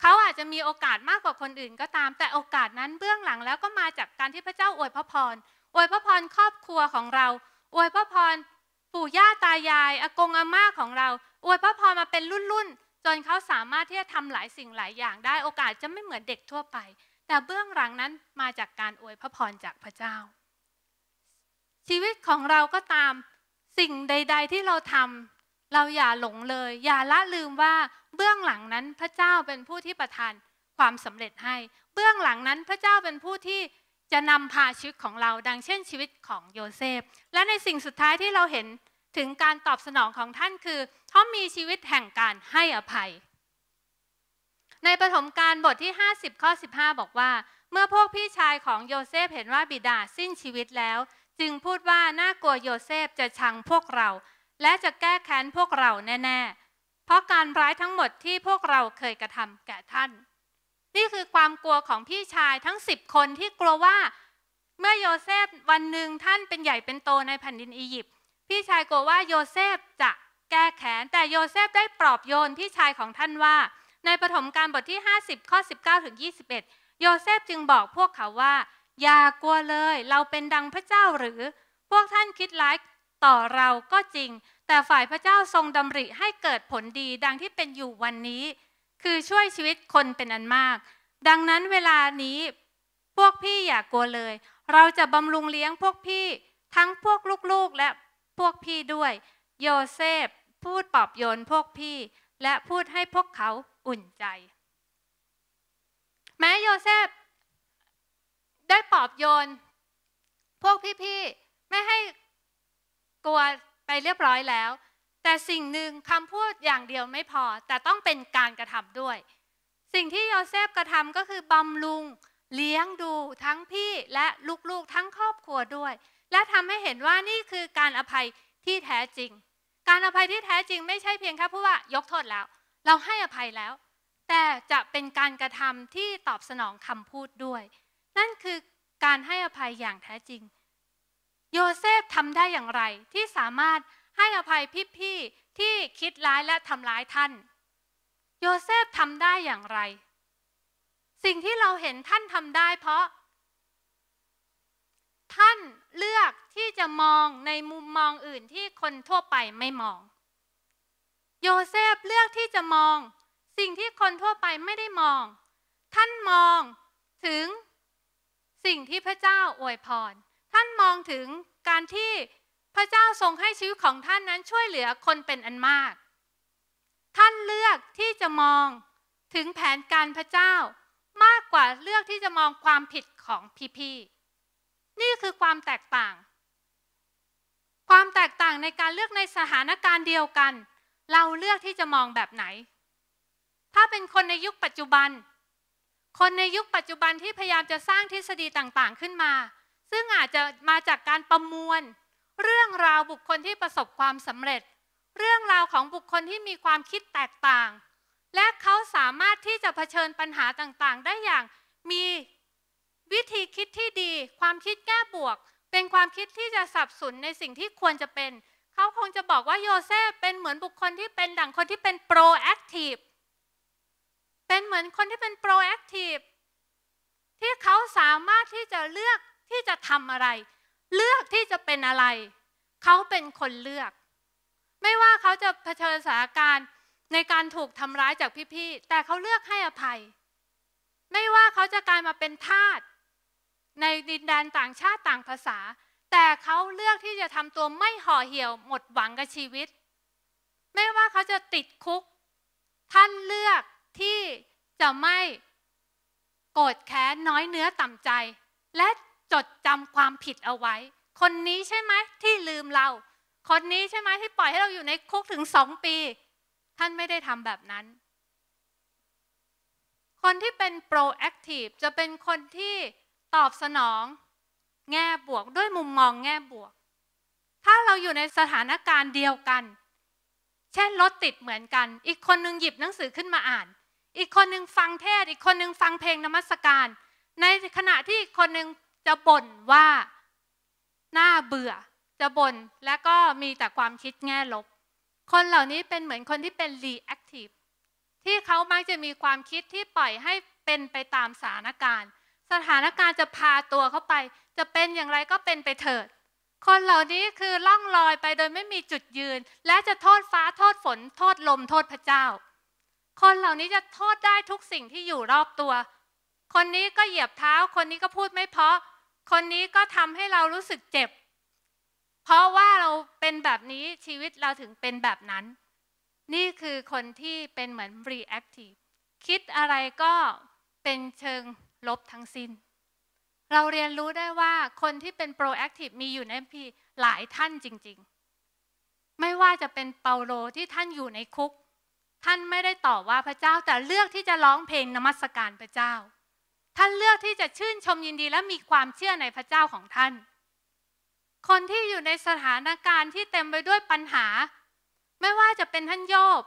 เขาอาจจะมีโอกาสมากกว่าคนอื่น ก็ตาม แต่โอกาสนั้นเบื้องหลังแล้วก็มาจากการที่พระเจ้าอวยพระพรอวยพระพรครอบครัวของเรา อวยพระพรปู่ย่าตายายอากงอาม่าของเรา อวยพระพรมาเป็นรุ่นรุ่นจนเขาสามารถที่จะทำหลายสิ่งหลายอย่างได้โอกาสจะไม่เหมือนเด็กทั่วไป แต่เบื้องหลังนั้นมาจากการอวยพระพรจากพระเจ้า ชีวิตของเราก็ตามสิ่งใด ๆ ที่เราทำเราอย่าหลงเลย อย่าละลืมว่าเบื้องหลังนั้นพระเจ้าเป็นผู้ที่ประทานความสำเร็จให้ เบื้องหลังนั้นพระเจ้าเป็นผู้ที่จะนำพาชีวิตของเราดังเช่นชีวิตของโยเซฟและในสิ่งสุดท้ายที่เราเห็นถึงการตอบสนองของท่านคือเขามีชีวิตแห่งการให้อภัย ในปฐมกาลบทที่50ข้อ15 บอกว่า เมื่อพวกพี่ชายของโยเซฟเห็นว่าบิดาสิ้นชีวิตแล้ว จึงพูดว่าน่ากลัวโยเซฟจะชังพวกเรา และจะแก้แค้นพวกเราแน่ๆเพราะการร้ายทั้งหมดที่พวกเราเคยกระทำแก่ท่าน นี่คือความกลัวของพี่ชายทั้ง 10 คนที่กลัวว่า เมื่อโยเซฟวันหนึ่งท่านเป็นใหญ่เป็นโตในแผ่นดินอียิปต์พี่ชายกลัวว่าโยเซฟจะแก้แค้น แต่โยเซฟได้ปลอบโยนพี่ชายของท่านว่า ในปฐมกาลบทที่ 50ข้อ19ถึง21โยเซฟจึงบอกพวกเขาว่าอย่ากลัวเลย เราเป็นดังพระเจ้าหรือ พวกท่านคิดร้ายต่อเราก็จริง แต่ฝ่ายพระเจ้าทรงดำริให้เกิดผลดีดังที่เป็นอยู่วันนี้ คือช่วยชีวิตคนเป็นอันมาก ดังนั้นเวลานี้พวกพี่อย่ากลัวเลย เราจะบำรุงเลี้ยงพวกพี่ทั้งพวกลูกๆ และพวกพี่ด้วยโยเซฟพูดปลอบโยนพวกพี่และพูดให้พวกเขาอุ่นใจ แม้โยเซฟได้ปลอบโยนพวกพี่ๆไม่ให้กลัวไปเรียบร้อยแล้ว แต่สิ่งหนึ่งคำพูดอย่างเดียวไม่พอแต่ต้องเป็นการกระทำด้วย สิ่งที่โยเซฟกระทำก็คือบำรุงเลี้ยงดูทั้งพี่และลูกๆทั้งครอบครัวด้วยและทำให้เห็นว่านี่คือการอภัยที่แท้จริง การอภัยที่แท้จริง ไม่ใช่เพียงแค่พูดว่า ยกโทษแล้ว เราให้อภัยแล้ว แต่จะเป็นการกระทำที่ตอบสนองคำพูดด้วย นั่นคือการให้อภัยอย่างแท้จริง โยเซฟทำได้อย่างไรที่สามารถให้อภัยพี่ๆที่คิดร้ายและทำร้ายท่านโยเซฟทำได้อย่างไรสิ่งที่เราเห็นท่านทำได้เพราะท่านเลือกที่จะมองในมุมมองอื่นที่คนทั่วไปไม่มอง โยเซฟเลือกที่จะมอง สิ่งที่คนทั่วไปไม่ได้มอง ท่านมองถึงสิ่งที่พระเจ้าอวยพร ท่านมองถึงการที่พระเจ้าทรงให้ชีวิตของท่านนั้นช่วยเหลือคนเป็นอันมาก ท่านเลือกที่จะมองถึงแผนการพระเจ้า มากกว่าเลือกที่จะมองความผิดของพี่ๆนี่คือความแตกต่าง ความแตกต่างในการเลือกในสถานการณ์เดียวกัน เราเลือกที่จะมองแบบไหน ถ้าเป็นคนในยุคปัจจุบัน คนในยุคปัจจุบันที่พยายามจะสร้างทฤษฎีต่างๆ ขึ้นมา ซึ่งอาจจะมาจากการประมวล เรื่องราวบุคคลที่ประสบความสำเร็จ เรื่องราวของบุคคลที่มีความคิดแตกต่าง และเขาสามารถที่จะเผชิญปัญหาต่าง ๆ ได้อย่างมีวิธีคิดที่ดีความคิดแก้บวก เป็นความคิดที่จะสับสนในสิ่งที่ควรจะเป็นเขาคงจะบอกว่าโยเซฟเป็นเหมือนบุคคลที่เป็นดั่งคนที่เป็นโปรแอคทีฟเป็นเหมือนคนที่เป็นโปรแอคทีฟที่เขาสามารถที่จะเลือกที่จะทำอะไร เลือกที่จะเป็นอะไร เขาเป็นคนเลือก ไม่ว่าเขาจะเผชิญสถานการณ์ในการถูกทำร้ายจากพี่ ๆ แต่เขาเลือกให้อภัย ไม่ว่าเขาจะกลายมาเป็นทาสในดินแดนต่างชาติต่างภาษา แต่เขาเลือกที่จะทำตัวไม่ห่อเหี่ยวหมดหวังกับชีวิตไม่ว่าเขาจะติดคุก ท่านเลือกที่จะไม่โกรธแค้นน้อยเนื้อต่ำใจ และจดจำความผิดเอาไว้ คนนี้ใช่ไหมที่ลืมเราคนนี้ใช่ไหมที่ปล่อยให้เราอยู่ในคุกถึงสองปี ท่านไม่ได้ทำแบบนั้น คนที่เป็น proactive จะเป็นคนที่ตอบสนอง แง่บวกด้วยมุมมองแง่บวก ถ้าเราอยู่ในสถานการณ์เดียวกัน เช่นรถติดเหมือนกัน อีกคนนึงหยิบหนังสือขึ้นมาอ่าน อีกคนนึงฟังเทศอีกคนนึงฟังเพลงนมัสการ ในขณะที่อีกคนนึงจะบ่นว่าหน้าเบื่อจะบ่นและก็มีแต่ความคิดแง่ลบ คนเหล่านี้เป็นเหมือนคนที่เป็น reactive ที่เขามักจะมีความคิดที่ปล่อยให้เป็นไปตามสถานการณ์สถานการณ์จะพาตัวเข้าไป จะเป็นอย่างไรก็เป็นไปเถิด คนเหล่านี้คือล่องลอยไปโดยไม่มีจุดยืน และจะโทษฟ้าโทษฝนโทษลมโทษพระเจ้า คนเหล่านี้จะโทษได้ทุกสิ่งที่อยู่รอบตัว คนนี้ก็เหยียบเท้า คนนี้ก็พูดไม่เพาะ คนนี้ก็ทำให้เรารู้สึกเจ็บ เพราะว่าเราเป็นแบบนี้ชีวิตเราถึงเป็นแบบนั้น นี่คือคนที่เป็นเหมือน reactive คิดอะไรก็เป็นเชิงลบทั้งสิ้น เราเรียนรู้ได้ว่าคนที่เป็นโปรแอคทีฟมีอยู่ในพีหลายท่านจริง ๆ ไม่ว่าจะเป็นเปาโลที่ท่านอยู่ในคุก ท่านไม่ได้ตอบว่าพระเจ้าแต่เลือกที่จะร้องเพลงนมัสการพระเจ้า ท่านเลือกที่จะชื่นชมยินดีและมีความเชื่อในพระเจ้าของท่าน คนที่อยู่ในสถานการณ์ที่เต็มไปด้วยปัญหา ไม่ว่าจะเป็นท่านโยบ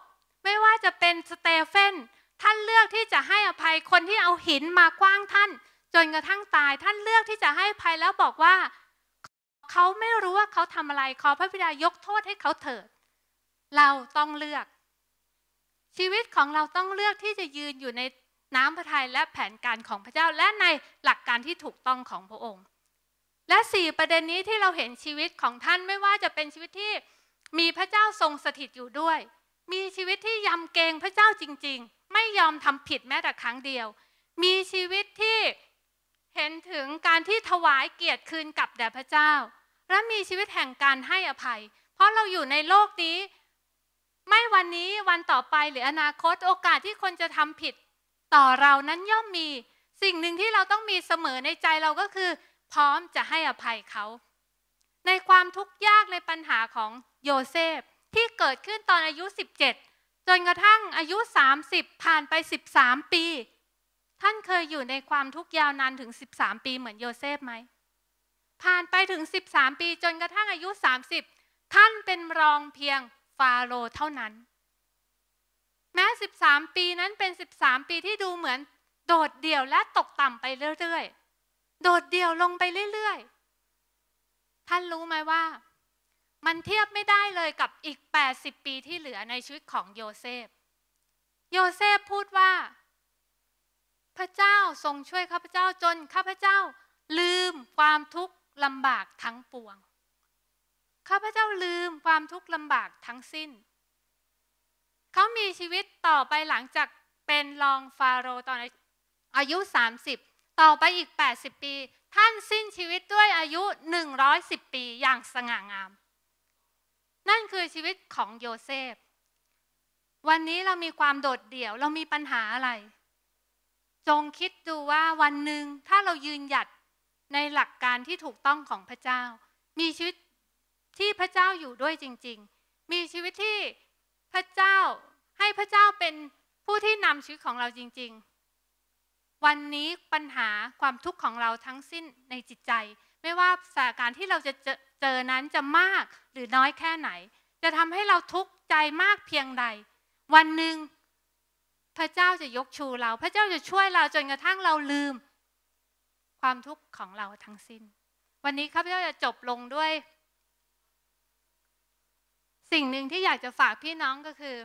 ไม่ว่าจะเป็นสเตเฟนท่านเลือกที่จะให้อภัยคนที่เอาหินมากว้างท่าน จนกระทั่งตาย ท่านเลือกที่จะให้อภัยแล้วบอกว่า เขาไม่รู้ว่าเขาทำอะไรขอพระบิดายกโทษให้เขาเถิด เราต้องเลือก ชีวิตของเราต้องเลือกที่จะยืนอยู่ในน้ำพระทัยและแผนการของพระเจ้าและในหลักการที่ถูกต้องของพระองค์ และสี่ประเด็นนี้ที่เราเห็นชีวิตของท่านไม่ว่าจะเป็นชีวิตที่มีพระเจ้าทรงสถิตอยู่ด้วย มีชีวิตที่ยำเกรงพระเจ้าจริงๆไม่ยอมทำผิดแม้แต่ครั้งเดียว มีชีวิตที่ เห็นถึงการที่ถวายเกียรติคืนกับแด่พระเจ้า และมีชีวิตแห่งการให้อภัย เพราะเราอยู่ในโลกนี้ไม่วันนี้วันต่อไปหรืออนาคตโอกาสที่คนจะทำผิด ต่อเรานั้นย่อมมี สิ่งหนึ่งที่เราต้องมีเสมอในใจเราก็คือ พร้อมจะให้อภัยเขา ในความทุกข์ยากในปัญหาของโยเซฟที่เกิดขึ้นตอนอายุ 17จนกระทั่งอายุ 30ผ่านไป13ปีท่านเคยอยู่ในความทุกข์ยาวนานถึง13ปีเหมือนโยเซฟไหม ผ่านไปถึง13ปีจนกระทั่งอายุ 30ท่านเป็นรองเพียงฟาโรเท่านั้น แม้13ปีนั้นเป็น13ปีที่ดูเหมือน โดดเดี่ยวและตกต่ำไปเรื่อยๆโดดเดี่ยวลงไปเรื่อยๆ ท่านรู้ไหมว่ามันเทียบไม่ได้เลยกับอีก 80 ปีที่เหลือในชีวิตของโยเซฟ โยเซฟพูดว่า พระเจ้าทรงช่วยข้าพเจ้าจนข้าพเจ้าลืมความทุกข์ลำบากทั้งปวง ข้าพเจ้าลืมความทุกข์ลำบากทั้งสิ้น เขามีชีวิตต่อไปหลังจากเป็นรองฟาโรห์ตอนอายุ 30 ต่อไปอีก 80 ปี ท่านสิ้นชีวิตด้วยอายุ 110 ปีอย่างสง่างามนั่นคือชีวิตของโยเซฟ วันนี้เรามีความโดดเดี่ยว เรามีปัญหาอะไร จงคิดดูว่าวันหนึ่งถ้าเรายืนหยัดในหลักการที่ถูกต้องของพระเจ้า มีชีวิตที่พระเจ้าอยู่ด้วยจริงๆ มีชีวิตที่พระเจ้าให้พระเจ้าเป็นผู้ที่นำชีวิตของเราจริงๆ วันนี้ปัญหาความทุกข์ของเราทั้งสิ้นในจิตใจ ไม่ว่าสถานการณ์ที่เราจะเจอเจอนั้นจะมากหรือน้อยแค่ไหน จะทำให้เราทุกข์ใจมากเพียงใด วันหนึ่งพระเจ้าจะยกชูเรา พระเจ้าจะช่วยเรา จนกระทั่งเราลืม ความทุกข์ของเราทั้งสิ้น วันนี้ข้าพเจ้าจะจบลงด้วย สิ่งหนึ่งที่อยากจะฝากพี่น้องก็คือ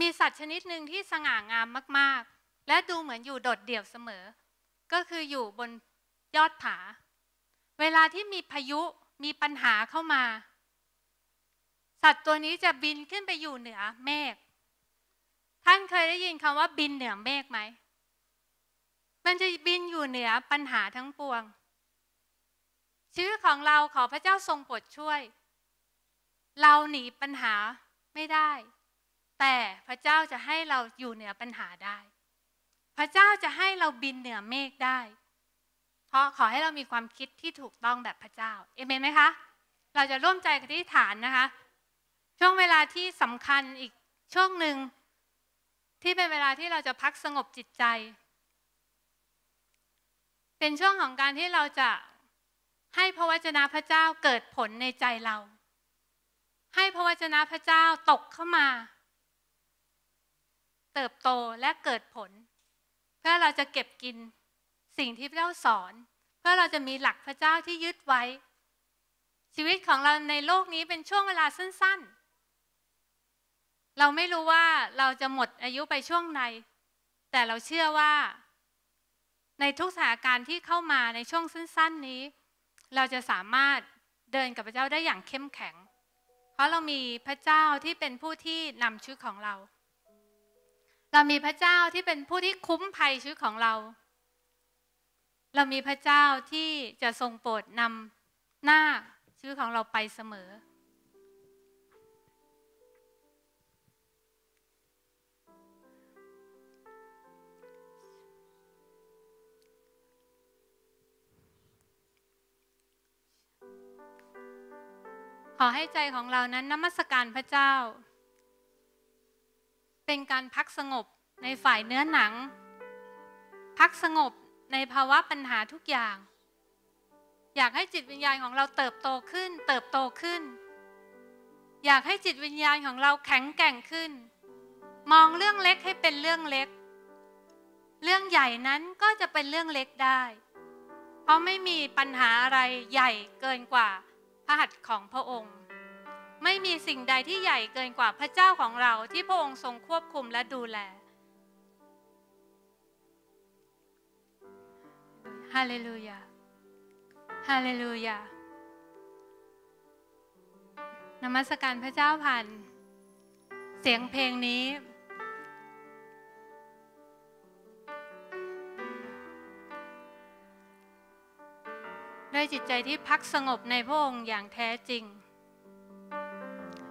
มีสัตว์ชนิดหนึ่งที่สง่างามมากๆ และดูเหมือนอยู่โดดเดี่ยวเสมอ ก็คืออยู่บนยอดผาเวลาที่มีพายุมีปัญหาเข้ามา สัตว์ตัวนี้จะบินขึ้นไปอยู่เหนือเมฆ ท่านเคยได้ยินคำว่าบินเหนือเมฆไหม มันจะบินอยู่เหนือปัญหาทั้งปวง ชื่อของเรา ขอพระเจ้าทรงโปรดช่วย เราหนีปัญหาไม่ได้ แต่พระเจ้าจะให้เราอยู่เหนือปัญหาได้ พระเจ้าจะให้เราบินเหนือเมฆได้ราะขอให้เรามีความคิดที่ถูกต้องแบบพระเจ้า เอเมนไหมคะ เราจะร่วมใจกันที่ฐานนะคะ ช่วงเวลาที่สำคัญอีกช่วงหนึ่งที่เป็นเวลาที่เราจะพักสงบจิตใจ เป็นช่วงของการที่เราจะให้พระวจนะพระเจ้าเกิดผลในใจเรา ให้พระวจนะพระเจ้าตกเข้ามา เติบโตและเกิดผลเพื่อเราจะเก็บกินสิ่งที่พระเจ้าสอนเพื่อเราจะมีหลักพระเจ้าที่ยึดไว้ ชีวิตของเราในโลกนี้เป็นช่วงเวลาสั้นๆ เราไม่รู้ว่าเราจะหมดอายุไปช่วงไหนแต่เราเชื่อว่า ในทุกสถานการณ์ที่เข้ามาในช่วงสั้นๆนี้ เราจะสามารถเดินกับพระเจ้าได้อย่างเข้มแข็ง เพราะเรามีพระเจ้าที่เป็นผู้ที่นำชีวิตของเรา เรามีพระเจ้าที่เป็นผู้ที่คุ้มภัยชีวิตของเราเรามีพระเจ้าที่จะทรงโปรดนำหน้า ชื่อของเราไปเสมอ ขอให้ใจของเรานั้นนมัสการพระเจ้า เป็นการพักสงบในฝ่ายเนื้อหนัง พักสงบในภาวะปัญหาทุกอย่าง อยากให้จิตวิญญาณของเราเติบโตขึ้นเติบโตขึ้น อยากให้จิตวิญญาณของเราแข็งแกร่งขึ้น มองเรื่องเล็กให้เป็นเรื่องเล็ก เรื่องใหญ่นั้นก็จะเป็นเรื่องเล็กได้ เพราะไม่มีปัญหาอะไรใหญ่เกินกว่าพระหัตถ์ของพระองค์ ไม่มีสิ่งใดที่ใหญ่เกินกว่าพระเจ้าของเราที่พระองค์ทรงควบคุมและดูแลฮาเลลูยาฮาเลลูยานมัสการพระเจ้าผ่านเสียงเพลงนี้ด้วยจิตใจที่พักสงบในพระองค์อย่างแท้จริง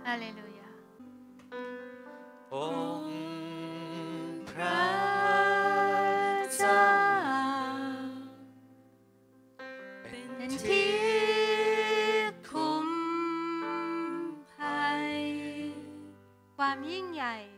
ฮาเลลูยาองค์พระ因人。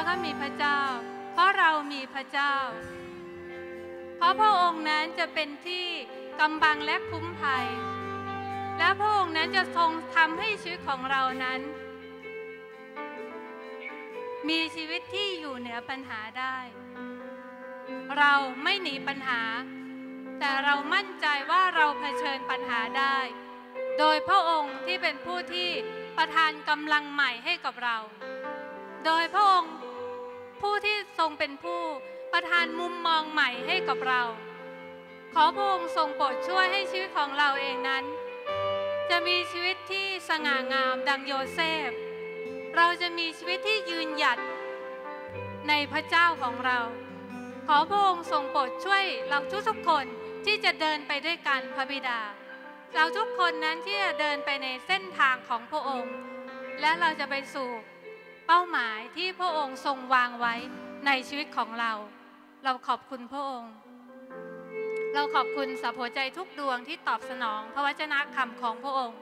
ราะท่านมีพระเจ้า เพราะเรามีพระเจ้า เพราะพระองค์นั้นจะเป็นที่กำบังและคุ้มภัย และพระองค์นั้นจะทรงทำให้ชีวิตของเรานั้น มีชีวิตที่อยู่เหนือปัญหาได้ เราไม่หนีปัญหา แต่เรามั่นใจว่าเราเผชิญปัญหาได้ โดยพระองค์ที่เป็นผู้ที่ประทานกำลังใหม่ให้กับเรา โดยพระองค์ผู้ที่ทรงเป็นผู้ประทานมุมมองใหม่ให้กับเรา ขอพระองค์ทรงโปรดช่วยให้ชีวิตของเราเองนั้น จะมีชีวิตที่สง่างามดังโยเซฟเราจะมีชีวิตที่ยืนหยัดในพระเจ้าของเรา ขอพระองค์ทรงโปรดช่วยเราทุกคนที่จะเดินไปด้วยกันพระบิดา เราทุกคนนั้นที่จะเดินไปในเส้นทางของพระองค์ และเราจะไปสู่เป้าหมายที่พระองค์ทรงวางไว้ในชีวิตของเรา เราขอบคุณพระองค์ เราขอบคุณสัพหใจทุกดวงที่ตอบสนองพระวจนะคำของพระองค์